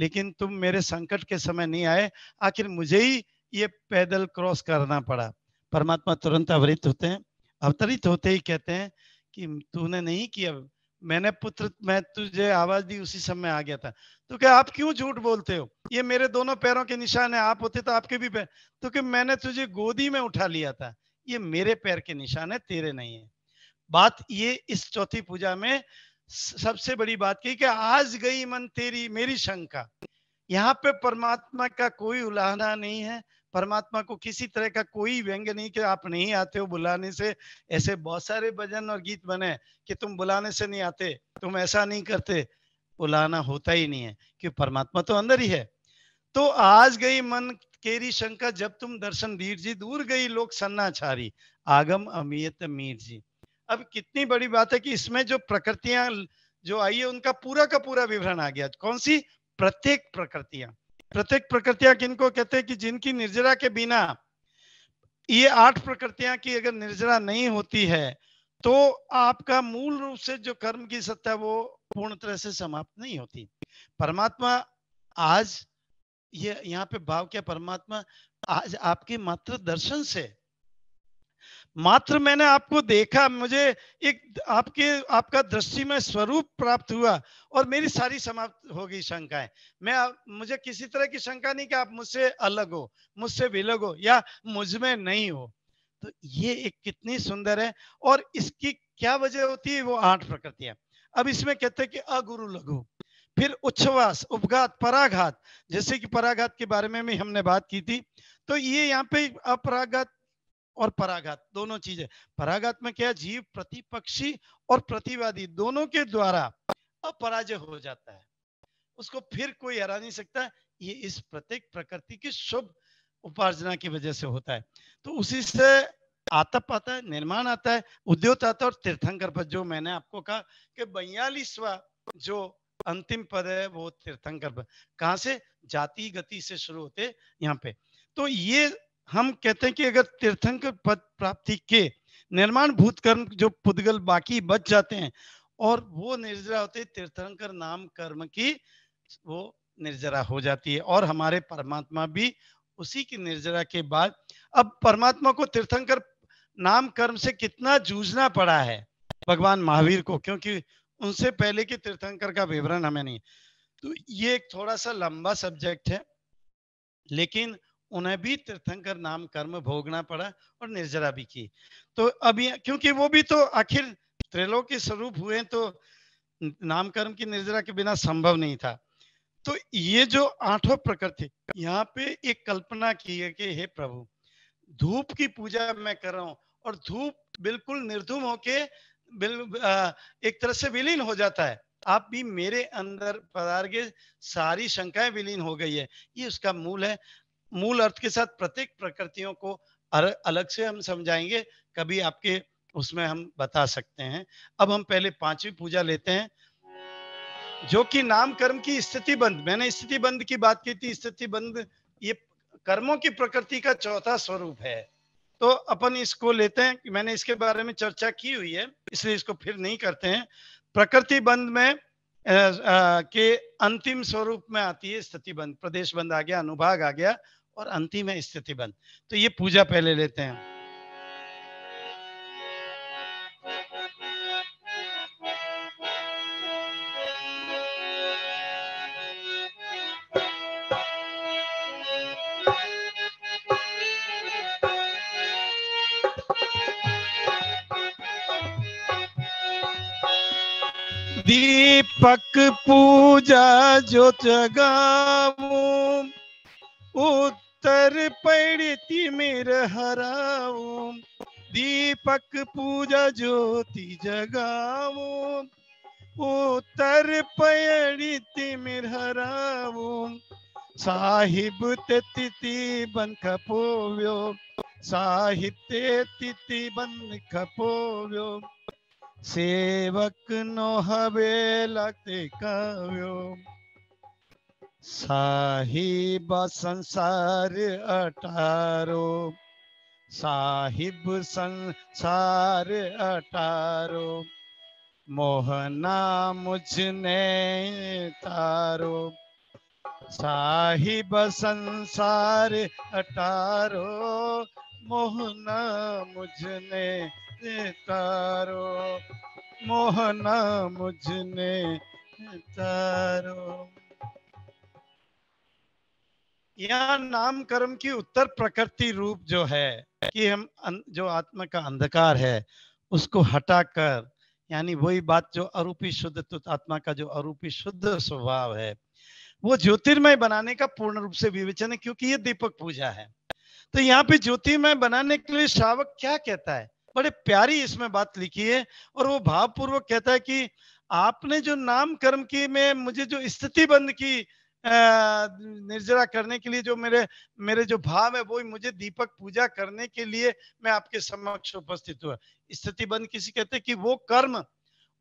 [SPEAKER 2] लेकिन तुम मेरे संकट के समय नहीं आए आखिर मुझे ही ये पैदल क्रॉस करना पड़ा परमात्मा तुरंत अवरित होते हैं अवतरित होते ही कहते हैं कि तूने नहीं किया मैंने पुत्र मैं तुझे आवाज दी उसी समय आ गया था तो क्या आप क्यों झूठ बोलते हो ये मेरे दोनों पैरों के निशान है आप होते तो आपके भी पैर तो कि मैंने तुझे गोदी में उठा लिया था ये मेरे पैर के निशान है तेरे नहीं है बात ये इस चौथी पूजा में सबसे बड़ी बात की कि आज गई मन तेरी मेरी शंका यहाँ पे परमात्मा का कोई उलाहना नहीं है परमात्मा को किसी तरह का कोई व्यंग नहीं कि आप नहीं आते हो बुलाने से ऐसे बहुत सारे भजन और गीत बने कि तुम बुलाने से नहीं आते तुम ऐसा नहीं करते बुलाना होता ही नहीं है क्योंकि परमात्मा तो अंदर ही है तो आज गई मन केरी शंका जब तुम दर्शन वीर जी दूर गई लोग सन्नाचारी आगम अमियत मीर जी अब कितनी बड़ी बात है कि इसमें जो प्रकृतियां जो आई है उनका पूरा का पूरा विवरण आ गया कौन सी प्रत्येक प्रकृतियां प्रत्येक प्रकृतियां किनको कहते हैं कि जिनकी निर्जरा के बिना ये आठ प्रकृतियां की अगर निर्जरा नहीं होती है तो आपका मूल रूप से जो कर्म की सत्ता वो पूर्ण तरह से समाप्त नहीं होती परमात्मा आज ये यहाँ पे भाव क्या परमात्मा आज आपके मात्र दर्शन से मात्र मैंने आपको देखा मुझे एक आपके आपका दृष्टि में स्वरूप प्राप्त हुआ और मेरी सारी समाप्त हो गई शंकाएं मैं मुझे किसी तरह की शंका नहीं कि आप मुझसे अलग हो मुझसे विलग हो या मुझ में नहीं हो तो ये एक कितनी सुंदर है और इसकी क्या वजह होती है वो आठ प्रकृतियां अब इसमें कहते हैं कि अगुरु लघु फिर उच्छवास उपघात पराघात जैसे कि पराघात के बारे में भी हमने बात की थी तो ये यहाँ पे अपराघात और पराघात दोनों चीजें पराघात में क्या जीव प्रतिपक्षी और प्रतिवादी दोनों के द्वारा अपराजय हो जाता है उसको फिर कोई हरा नहीं सकता ये इस प्रत्येक प्रकृति की शुभ उपार्जना की वजह से होता है तो उसी से आतप आता है निर्माण आता है उद्योग आता है और तीर्थंकर पद जो मैंने आपको कहा कि बयालीसवा जो अंतिम पद है वो तीर्थंकर पद कहा से जाति गति से शुरू होते यहाँ पे तो ये हम कहते हैं कि अगर तीर्थंकर पद प्राप्ति के निर्माण भूत कर्म जो पुदगल बाकी बच जाते हैं और वो निर्जरा होते तीर्थंकर नाम कर्म की वो निर्जरा हो जाती है और हमारे परमात्मा भी उसी की निर्जरा के बाद अब परमात्मा को तीर्थंकर नाम कर्म से कितना जूझना पड़ा है भगवान महावीर को क्योंकि उनसे पहले के तीर्थंकर का विवरण हमें नहीं तो ये एक थोड़ा सा लंबा सब्जेक्ट है लेकिन उन्हें भी तीर्थंकर नाम कर्म भोगना पड़ा और निर्जरा भी की तो अभी क्योंकि वो भी तो आखिर त्रिलोक के स्वरूप हुए तो नाम कर्म की निर्जरा के बिना संभव नहीं था तो ये जो आठों प्रकृति यहाँ पे एक कल्पना की है कि हे प्रभु धूप की पूजा मैं कर रहा हूं और धूप बिल्कुल निर्धूम होके बिल एक तरह से विलीन हो जाता है आप भी मेरे अंदर पदार्थ सारी शंकाएं विलीन हो गई है ये उसका मूल है मूल अर्थ के साथ प्रत्येक प्रकृतियों को अलग से हम समझाएंगे कभी आपके उसमें हम बता सकते हैं अब हम पहले पांचवी पूजा लेते हैं जो कि नाम कर्म की स्थिति बंद मैंने स्थिति बंद की बात की थी स्थिति बंद ये कर्मों की प्रकृति का चौथा स्वरूप है तो अपन इसको लेते हैं कि मैंने इसके बारे में चर्चा की हुई है इसलिए इसको फिर नहीं करते हैं प्रकृति बंद में आ, आ, के अंतिम स्वरूप में आती है स्थिति बंद प्रदेश बंद आ गया अनुभाग आ गया और अंतिम है स्थिति बंद तो ये पूजा पहले लेते हैं दीपक पूजा जो जगा उत्तर पड़ती मेर हराओ दीपक पूजा ज्योति जगाओ उत्तर पड़ती मेर हराओ साहिब ते तिथि बन खपोव्यो साहिब ते तिथि बन खपोव्यो सेवक नो हवे लगते काव्यो साहिब संसार अटारो साहिब संसार अटारो मोहना मुझने तारो साहिब संसार अटारो मोहना मुझने तारो मोहना मुझने तारो यहाँ नाम कर्म की उत्तर प्रकृति रूप जो है कि हम अं, जो आत्मा का अंधकार है उसको हटाकर यानी वही बात जो अरूपी शुद्ध आत्मा का जो अरूपी शुद्ध स्वभाव है वो ज्योतिर्मय बनाने का पूर्ण रूप से विवेचन है क्योंकि ये दीपक पूजा है तो यहाँ पे ज्योतिर्मय बनाने के लिए श्रावक क्या कहता है बड़े प्यारी इसमें बात लिखी है और वो भावपूर्वक कहता है कि आपने जो नाम कर्म की में मुझे जो स्थिति बंद की निर्जरा करने के लिए जो मेरे मेरे जो भाव है वो मुझे दीपक पूजा करने के लिए मैं आपके समक्ष उपस्थित हुआ स्थिति बंद किसी कहते कि वो कर्म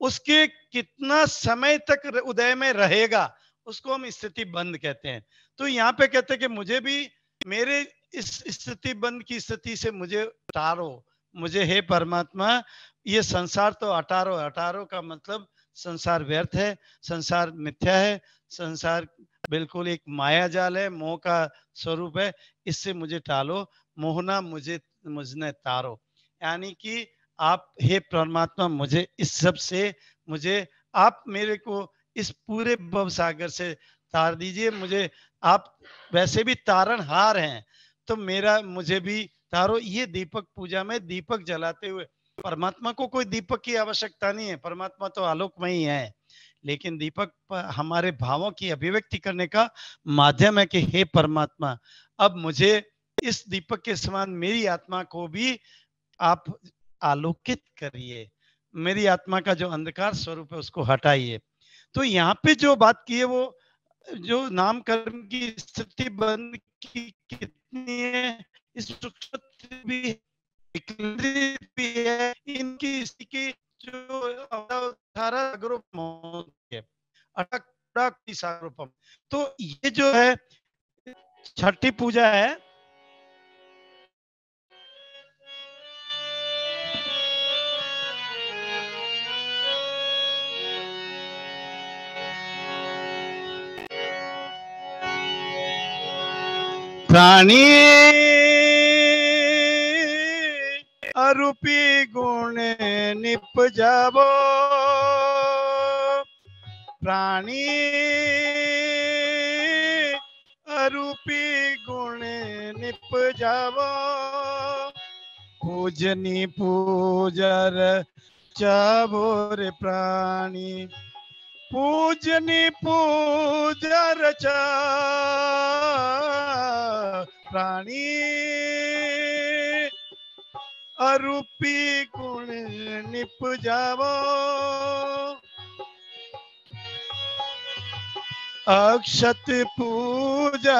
[SPEAKER 2] उसके कितना समय तक उदय में रहेगा उसको हम स्थिति बंद कहते हैं तो यहाँ पे कहते हैं कि मुझे भी मेरे इस स्थिति बंद की स्थिति से मुझे उतारो मुझे हे परमात्मा ये संसार तो अटारो अटारो का मतलब संसार व्यर्थ है संसार मिथ्या है संसार बिल्कुल एक माया जाल है मोह का स्वरूप है इससे मुझे टालो मोहना मुझे मुझने तारो यानी कि आप हे परमात्मा मुझे इस सब से मुझे आप मेरे को इस पूरे भव सागर से तार दीजिए मुझे आप वैसे भी तारण हार हैं तो मेरा मुझे भी तारो ये दीपक पूजा में दीपक जलाते हुए परमात्मा को कोई दीपक की आवश्यकता नहीं है परमात्मा तो आलोकमय ही है लेकिन दीपक हमारे भावों की अभिव्यक्ति करने का माध्यम है कि हे परमात्मा अब मुझे इस दीपक के समान मेरी आत्मा को भी आप आलोकित करिए मेरी आत्मा का जो अंधकार स्वरूप है उसको हटाइए तो यहाँ पे जो बात की है वो जो नाम कर्म की स्थिति बंद की कितनी है इस भी भी है इनकी इसकी जो अठारह ग्रुप तो ये जो है छठी पूजा है प्राणी अरूपी गुण निप जाबो प्राणी अरूपी गुण निप जाबो पूजनी पूजर जाबो रे प्राणी पूजनी पूजर चा प्राणी अरूपी गुण निप जावो अक्षत पूजा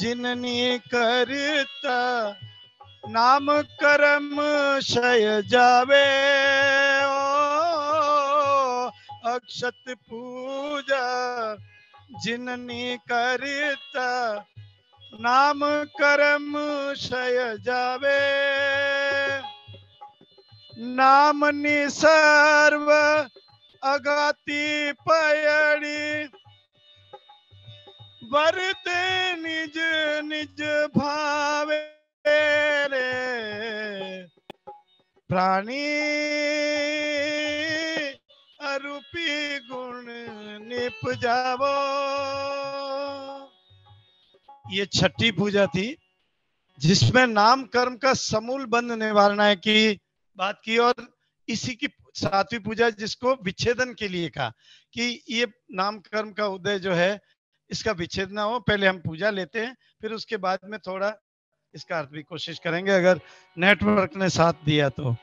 [SPEAKER 2] जिननी करता नाम कर्म शय जावे ओ अक्षत पूजा जिननी करता नाम करम शय जावे नाम सर्व अगाती पयड़ी बरते निज निज भावे रे प्राणी अरूपी गुण निप जावो ये छठी पूजा थी जिसमें नाम कर्म का समूल बंध निवारणा की बात की और इसी की सातवीं पूजा जिसको विच्छेदन के लिए कहा कि ये नाम कर्म का उदय जो है इसका विच्छेद ना हो पहले हम पूजा लेते हैं फिर उसके बाद में थोड़ा इसका अर्थ भी कोशिश करेंगे अगर नेटवर्क ने साथ दिया तो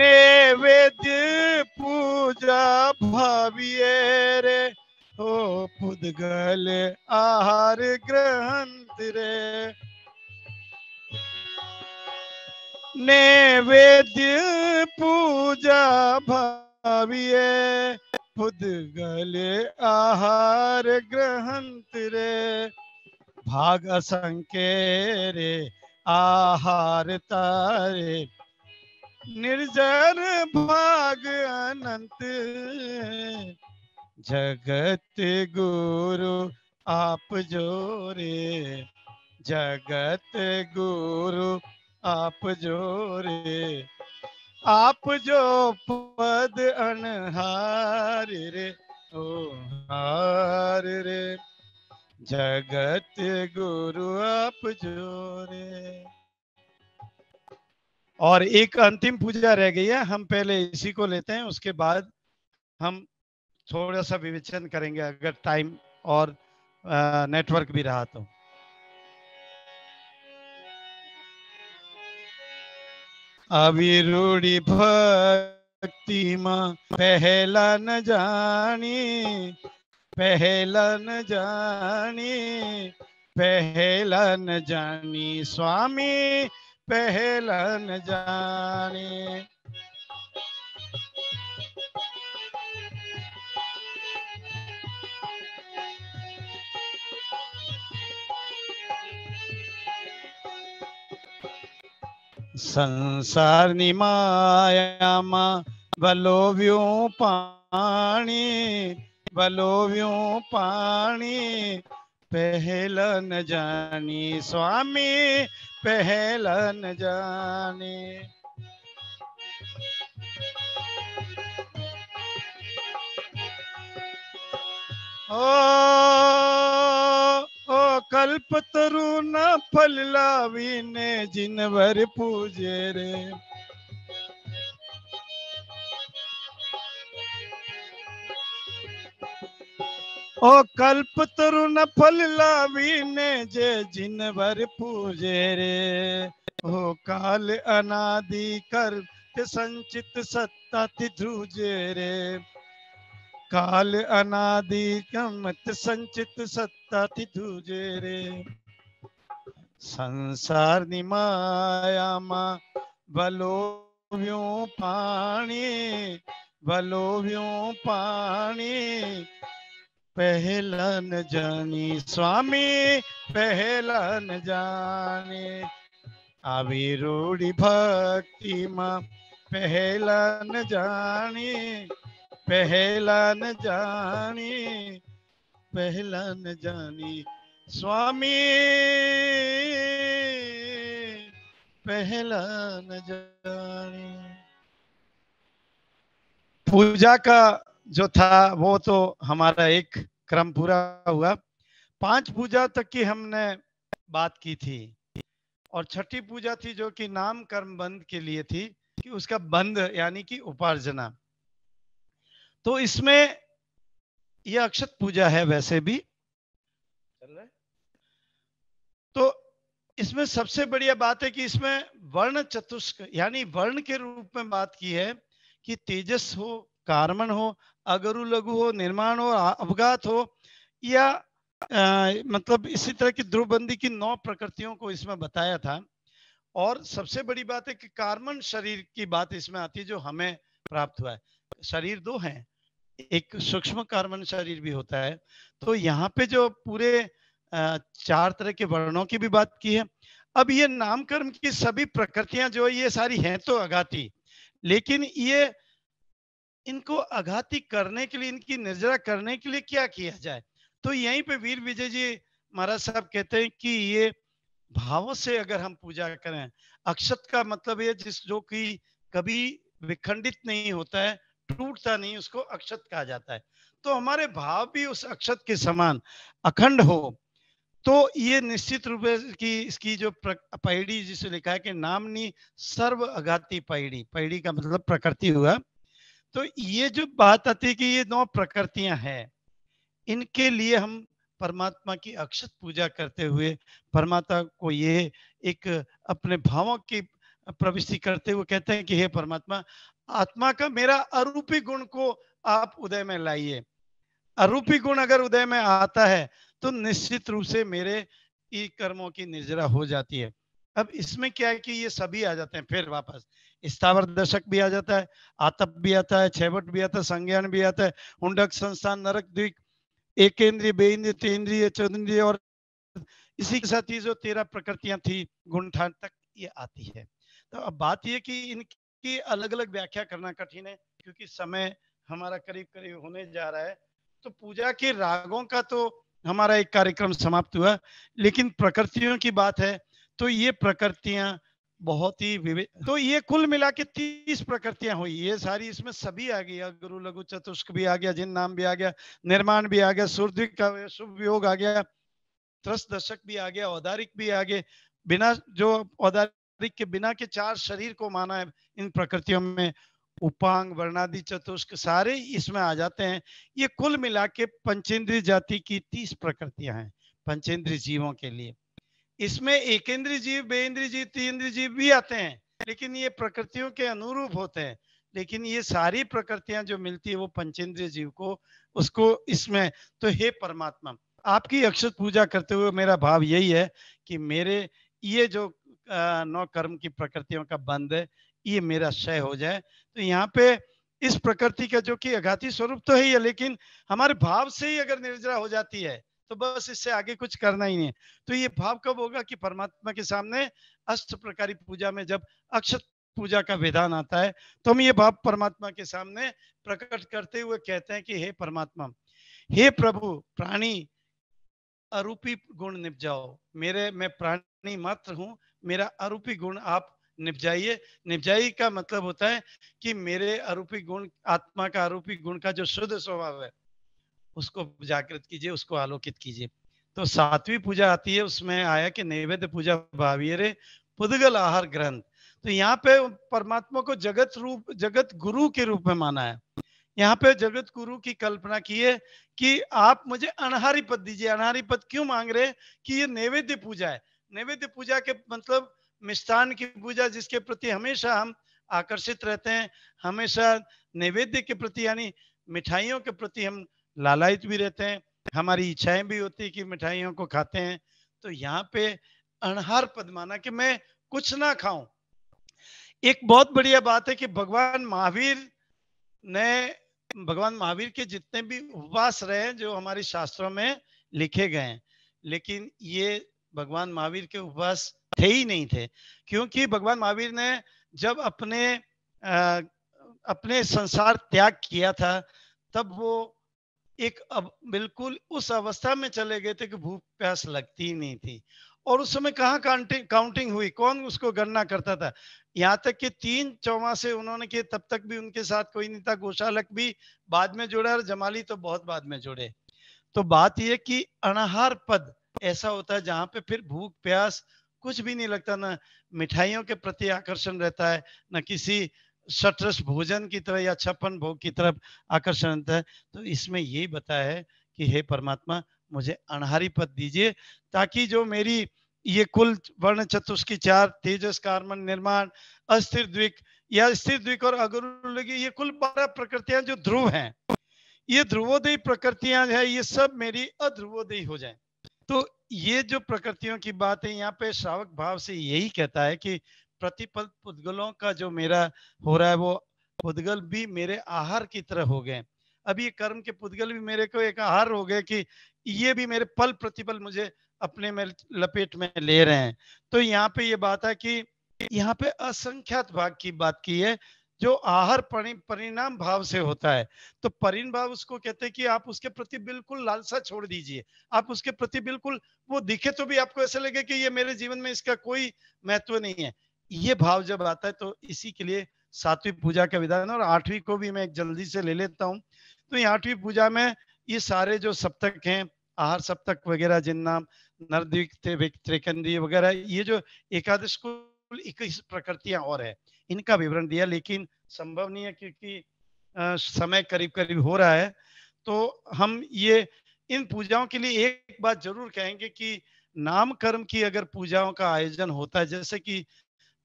[SPEAKER 2] नैवेद्य पूजा रे पुदगल आहार ग्रहंत रे नैवेद्य पूजा भाविए राग संकेरे आहार तारे निर्जन भाग अनंत जगत गुरु आप जोरे जगत गुरु आप जोरे आप जो पद अनहार रे ओ हार रे जगत गुरु आप जोरे और एक अंतिम पूजा रह गई है हम पहले इसी को लेते हैं उसके बाद हम थोड़ा सा विवेचन करेंगे अगर टाइम और नेटवर्क भी रहा तो रूढ़ी भक्ति माँ पहला न जानी पहलन जानी पहलन जानी स्वामी पहलन जानी संसार निमाया मा बलो व्यू पाणी भलो पानी पहल न जानी स्वामी पहल न जानी ओ, ओ कल्प तरु न फल लावी ने जिनवर पूजे रे ओ कल्प तरुण फल लावीने जे जिन भर पूजे रे ओ काल अनादि कर संचित सत्ता ध्रुजे रे काल अनादि कमत संचित सत्ता ध्रुजे रे संसार निमाया मा बलो व्यों पाणी बलो व्यों पाणी पहलन जानी स्वामी पहलन जानी आवी रूढ़ी भक्ति माँ पहलन जानी पहलन जानी पहलन जानी स्वामी पहलन जानी पूजा का जो था वो तो हमारा एक क्रम पूरा हुआ पांच पूजा तक की हमने बात की थी और छठी पूजा थी जो कि नाम कर्म बंद के लिए थी कि उसका बंद यानी कि उपार्जना तो इसमें यह अक्षत पूजा है वैसे भी चल तो इसमें सबसे बढ़िया बात है कि इसमें वर्ण चतुष्क यानी वर्ण के रूप में बात की है कि तेजस हो कार्बन हो अगरु लघु हो निर्माण हो अवगात हो या आ, मतलब इसी तरह की ध्रुवबंदी की नौ प्रकृतियों को इसमें बताया था और सबसे बड़ी बात है कि कार्मन शरीर की बात इसमें आती है जो हमें प्राप्त हुआ है शरीर दो हैं एक सूक्ष्म कार्मन शरीर भी होता है तो यहाँ पे जो पूरे चार तरह के वर्णों की भी बात की है अब ये नामकर्म की सभी प्रकृतियां जो ये सारी हैं तो अगाती लेकिन ये इनको आघाती करने के लिए इनकी निर्जरा करने के लिए क्या किया जाए तो यहीं पे वीर विजय जी महाराज साहब कहते हैं कि ये भावों से अगर हम पूजा करें अक्षत का मतलब ये जिस जो कि कभी विखंडित नहीं होता है टूटता नहीं उसको अक्षत कहा जाता है तो हमारे भाव भी उस अक्षत के समान अखंड हो तो ये निश्चित रूप की इसकी जो पैड़ी जिसे लिखा है कि नामनी सर्व अघाती पैड़ी पैड़ी का मतलब प्रकृति हुआ तो ये जो बात आती है कि ये नौ प्रकृतियां हैं इनके लिए हम परमात्मा की अक्षत पूजा करते हुए परमात्मा को ये एक अपने भावों की प्रविष्टि करते हुए कहते हैं कि हे परमात्मा आत्मा का मेरा अरूपी गुण को आप उदय में लाइए अरूपी गुण अगर उदय में आता है तो निश्चित रूप से मेरे कर्मों की निजरा हो जाती है अब इसमें क्या है कि ये सभी आ जाते हैं फिर वापस स्थावर दशक भी आ जाता है आतप भी आता है छेवट भी आता है संज्ञान भी आता है हुडक संस्थान नरक द्वीप एक इंद्रिय बे इंद्रिय और इसी के साथ ही जो तेरह प्रकृतियां थी गुणठान तक ये आती है तो अब बात यह कि इनकी अलग अलग व्याख्या करना कठिन है क्योंकि समय हमारा करीब करीब होने जा रहा है तो पूजा के रागों का तो हमारा एक कार्यक्रम समाप्त हुआ लेकिन प्रकृतियों की बात है तो ये प्रकृतियां बहुत ही विवेक तो ये कुल मिला के तीस प्रकृतियां हुई ये सारी इसमें सभी आ गई गुरु लघु चतुष्क भी आ गया जिन नाम भी आ गया निर्माण भी आ गया सूर्य का शुभ योग आ गया त्रस दशक भी आ गया औदारिक भी आ गए बिना जो औदारिक के बिना के चार शरीर को माना है इन प्रकृतियों में उपांग वर्णादि चतुष्क सारे इसमें आ जाते हैं ये कुल मिला के पंचेंद्रीय जाति की तीस प्रकृतियां हैं पंचेंद्रीय जीवों के लिए इसमें एक जीव बे जीव तीन जीव भी आते हैं लेकिन ये प्रकृतियों के अनुरूप होते हैं लेकिन ये सारी प्रकृतियां जो मिलती है वो पंचेंद्रिय जीव को उसको इसमें तो हे परमात्मा आपकी अक्षत पूजा करते हुए मेरा भाव यही है कि मेरे ये जो नौ कर्म की प्रकृतियों का बंद है ये मेरा क्षय हो जाए तो यहाँ पे इस प्रकृति का जो कि अघाती स्वरूप तो है ही है लेकिन हमारे भाव से ही अगर निर्जरा हो जाती है तो बस इससे आगे कुछ करना ही नहीं है तो ये भाव कब होगा कि परमात्मा के सामने अष्ट प्रकारी पूजा में जब अक्षत पूजा का विधान आता है तो हम ये भाव परमात्मा के सामने प्रकट करते हुए कहते हैं कि हे परमात्मा हे प्रभु प्राणी अरूपी गुण निप जाओ मेरे मैं प्राणी मात्र हूँ मेरा अरूपी गुण आप निपजाइए निपजाई का मतलब होता है कि मेरे अरूपी गुण आत्मा का आरोपी गुण का जो शुद्ध स्वभाव है उसको जागृत कीजिए उसको आलोकित कीजिए तो सातवीं पूजा आती है उसमें आया कि नैवेद्य पूजा भावियरे पुदगल आहार ग्रंथ तो यहाँ पे परमात्मा को जगत रूप जगत गुरु के रूप में माना है यहाँ पे जगत गुरु की कल्पना की है कि आप मुझे अनहारी पद दीजिए अनहारी पद क्यों मांग रहे कि ये नैवेद्य पूजा है नैवेद्य पूजा के मतलब मिष्ठान की पूजा जिसके प्रति हमेशा हम आकर्षित रहते हैं हमेशा नैवेद्य के प्रति यानी मिठाइयों के प्रति हम लालायित भी रहते हैं हमारी इच्छाएं भी होती है कि मिठाइयों को खाते हैं तो यहाँ पे अनहार पद माना कि मैं कुछ ना खाऊं एक बहुत बढ़िया बात है कि भगवान महावीर ने भगवान महावीर के जितने भी उपवास रहे जो हमारे शास्त्रों में लिखे गए हैं लेकिन ये भगवान महावीर के उपवास थे ही नहीं थे क्योंकि भगवान महावीर ने जब अपने आ, अपने संसार त्याग किया था तब वो एक अब बिल्कुल उस अवस्था में चले गए थे कि भूख प्यास लगती ही नहीं थी और उस समय कहाँ काउंटिंग हुई कौन उसको गणना करता था यहाँ तक कि तीन चौमासे उन्होंने किए तब तक भी उनके साथ कोई नहीं था गोशालक भी बाद में जुड़ा और जमाली तो बहुत बाद में जुड़े तो बात यह कि अनहार पद ऐसा होता है जहां पे फिर भूख प्यास कुछ भी नहीं लगता ना मिठाइयों के प्रति आकर्षण रहता है ना किसी सत्रस भोजन की तरह या छप्पन भोग की तरफ आकर्षण है तो इसमें यही बताया है कि हे परमात्मा मुझे अनहारी पद दीजिए ताकि जो मेरी ये कुल वर्ण चतुष्की चार तेजस कार्मन निर्माण अस्थिर द्विक या स्थिर द्विक और अगर ये कुल बारह प्रकृतियां जो ध्रुव हैं ये ध्रुवोदयी प्रकृतियां है ये सब मेरी अध्रुवोदयी हो जाए तो ये जो प्रकृतियों की बात है यहाँ पे श्रावक भाव से यही कहता है कि प्रतिपल पुद्गलों का जो मेरा हो रहा है वो पुद्गल भी मेरे आहार की तरह हो गए अब ये कर्म के पुद्गल भी मेरे को एक आहार हो गए कि ये भी मेरे पल प्रतिपल मुझे अपने में लपेट में ले रहे हैं तो यहाँ पे ये बात है कि यहाँ पे असंख्यात भाग की बात की है जो आहार परिणाम भाव से होता है तो परिण भाव उसको कहते हैं कि आप उसके प्रति बिल्कुल लालसा छोड़ दीजिए आप उसके प्रति बिल्कुल वो दिखे तो भी आपको ऐसे लगे कि ये मेरे जीवन में इसका कोई महत्व नहीं है ये भाव जब आता है तो इसी के लिए सातवीं पूजा का विधान और आठवीं को भी मैं जल्दी से ले लेता हूँ तो ये आठवीं पूजा में ये सारे जो सप्तक हैं आहार सप्तक वगैरह जिन नाम नरदिक वगैरह ये जो एकादश कुल इक्कीस प्रकृतियां और है इनका विवरण दिया लेकिन संभव नहीं है क्योंकि समय करीब करीब हो रहा है तो हम ये इन पूजाओं के लिए एक बात जरूर कहेंगे कि नाम कर्म की अगर पूजाओं का आयोजन होता है जैसे कि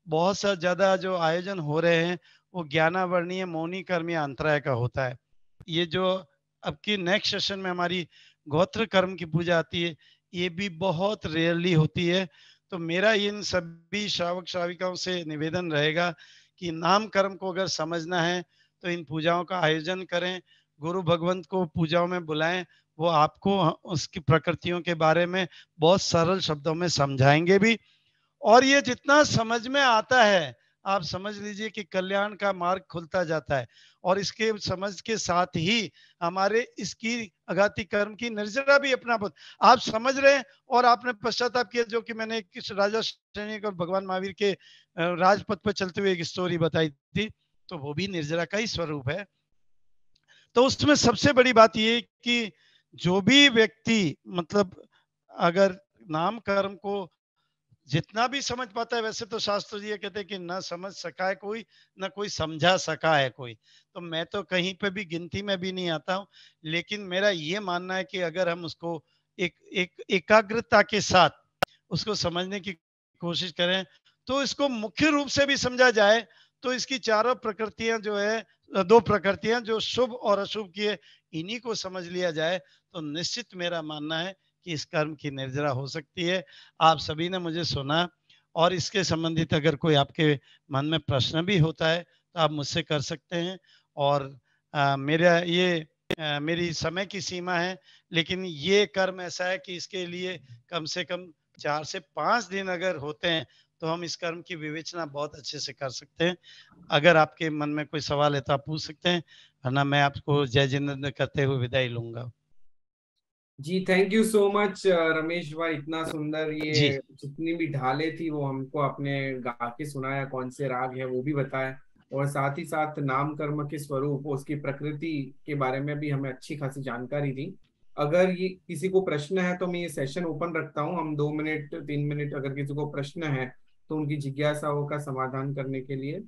[SPEAKER 2] बहुत सा ज्यादा जो आयोजन हो रहे हैं वो ज्ञानावरणीय मौनी कर्मी अंतराय का होता है ये जो अब की नेक्स्ट सेशन में हमारी गोत्र कर्म की पूजा आती है ये भी बहुत रेयरली होती है तो मेरा इन सभी श्रावक श्राविकाओं से निवेदन रहेगा कि नाम कर्म को अगर समझना है तो इन पूजाओं का आयोजन करें गुरु भगवंत को पूजाओं में बुलाएं वो आपको उसकी प्रकृतियों के बारे में बहुत सरल शब्दों में समझाएंगे भी और ये जितना समझ में आता है आप समझ लीजिए कि कल्याण का मार्ग खुलता जाता है और इसके समझ के साथ ही हमारे इसकी अगाती कर्म की निर्जरा भी अपना आप समझ रहे हैं और आपने पश्चाताप किया जो कि मैंने किस राजा श्रेणी और भगवान महावीर के राजपथ पर चलते हुए एक स्टोरी बताई थी तो वो भी निर्जरा का ही स्वरूप है तो उसमें सबसे बड़ी बात ये कि जो भी व्यक्ति मतलब अगर नाम कर्म को जितना भी समझ पाता है वैसे तो शास्त्र जी कहते हैं कि ना समझ सका है कोई ना कोई समझा सका है कोई तो मैं तो कहीं पे भी गिनती में भी नहीं आता हूँ लेकिन मेरा ये मानना है कि अगर हम उसको एक एक एकाग्रता के साथ उसको समझने की कोशिश करें तो इसको मुख्य रूप से भी समझा जाए तो इसकी चारों प्रकृतियां जो है दो प्रकृतियां जो शुभ और अशुभ की है इन्हीं को समझ लिया जाए तो निश्चित मेरा मानना है कि इस कर्म की निर्जरा हो सकती है आप सभी ने मुझे सुना और इसके संबंधित अगर कोई आपके मन में प्रश्न भी होता है तो आप मुझसे कर सकते हैं और आ, मेरा ये आ, मेरी समय की सीमा है लेकिन ये कर्म ऐसा है कि इसके लिए कम से कम चार से पाँच दिन अगर होते हैं तो हम इस कर्म की विवेचना बहुत अच्छे से कर सकते हैं अगर आपके मन में कोई सवाल है तो आप पूछ सकते हैं वरना मैं आपको जय जिंद करते हुए विदाई लूंगा
[SPEAKER 1] जी thank you so much Ramesh भाई इतना सुंदर ये जितनी भी ढाले थी वो हमको आपने गा के सुनाया कौन से राग है वो भी बताया और साथ ही साथ नाम कर्म के स्वरूप उसकी प्रकृति के बारे में भी हमें अच्छी खासी जानकारी दी अगर ये किसी को प्रश्न है तो मैं ये सेशन ओपन रखता हूँ हम दो मिनट तीन मिनट अगर किसी को प्रश्न है तो उनकी जिज्ञासाओं का समाधान करने के लिए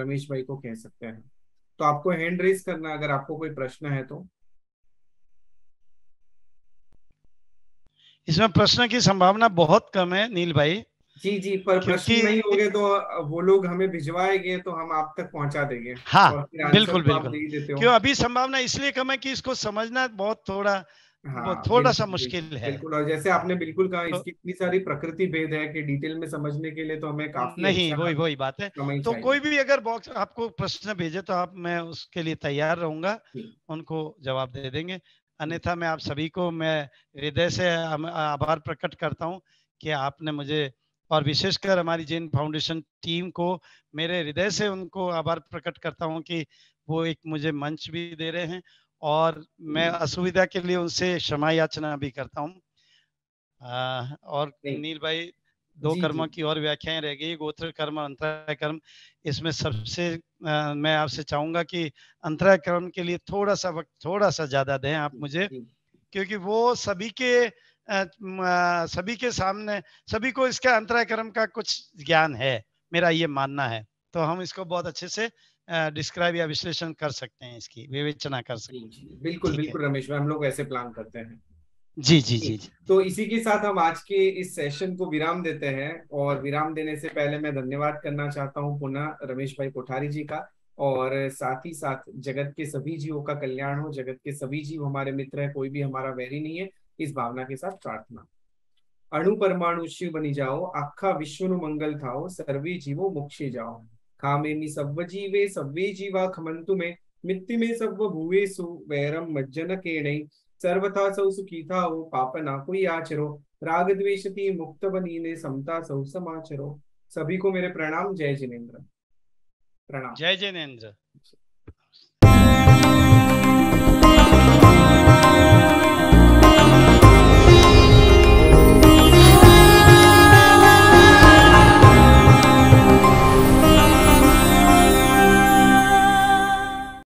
[SPEAKER 1] रमेश uh, भाई को कह सकते हैं तो आपको हैंड रेस करना अगर आपको कोई प्रश्न है तो
[SPEAKER 2] इसमें प्रश्न की संभावना बहुत कम है नील भाई
[SPEAKER 1] जी जी पर प्रश्न नहीं होंगे तो वो लोग हमें भिजवाएंगे तो हम आप तक पहुंचा देंगे हाँ बिल्कुल तो बिल्कुल क्यों अभी संभावना इसलिए कम है कि इसको समझना बहुत थोड़ा हाँ, थोड़ा सा मुश्किल है बिल्कुल और जैसे आपने बिल्कुल कहा तो, इसकी इतनी सारी प्रकृति भेद है कि डिटेल में समझने के लिए तो हमें काफी नहीं अच्छा वही वही बात है तो
[SPEAKER 2] कोई भी अगर बॉक्स आपको प्रश्न भेजे तो आप मैं उसके लिए तैयार रहूंगा उनको जवाब दे देंगे अन्यथा मैं आप सभी को मैं हृदय से आभार प्रकट करता हूँ कि आपने मुझे और विशेषकर हमारी जैन फाउंडेशन टीम को मेरे हृदय से उनको आभार प्रकट करता हूँ कि वो एक मुझे मंच भी दे रहे हैं और मैं असुविधा के लिए उनसे क्षमा याचना भी करता हूँ और नील भाई दो जी, कर्मों जी. की और व्याख्याएं रह गई गोत्र कर्म और अंतराय कर्म इसमें सबसे आ, मैं आपसे चाहूंगा कि अंतराय कर्म के लिए थोड़ा सा वक्त थोड़ा सा ज्यादा दें आप मुझे क्योंकि वो सभी के आ, सभी के सामने सभी को इसका अंतराय कर्म का कुछ ज्ञान है मेरा ये मानना है तो हम इसको बहुत अच्छे से डिस्क्राइब या विश्लेषण कर सकते हैं इसकी विवेचना कर सकते
[SPEAKER 1] हैं बिल्कुल बिल्कुल रमेश हम लोग ऐसे प्लान करते हैं जी जी जी तो इसी के साथ हम आज के इस सेशन को विराम देते हैं और विराम देने से पहले मैं धन्यवाद करना चाहता हूँ पुनः रमेश भाई कोठारी जी का और साथ ही साथ जगत के सभी जीवों का कल्याण हो जगत के सभी जीव हमारे मित्र है कोई भी हमारा वैरी नहीं है इस भावना के साथ प्रार्थना अणु परमाणु शिव बनी जाओ आखा विश्व नु मंगल थाओ सर्वे जीवो मोक्षे जाओ मी सब जीवे सब्वे जीवा खमंतु में मित्ति में भूवे सु वैरम मज्जन केणई सर्वथा सौ सुखी था वो पाप ना कोई आचरो राग द्वेष थी मुक्त बनी ने समता सौ समाचरो सभी को मेरे प्रणाम जय जिनेन्द्र प्रणाम
[SPEAKER 2] जय जिनेन्द्र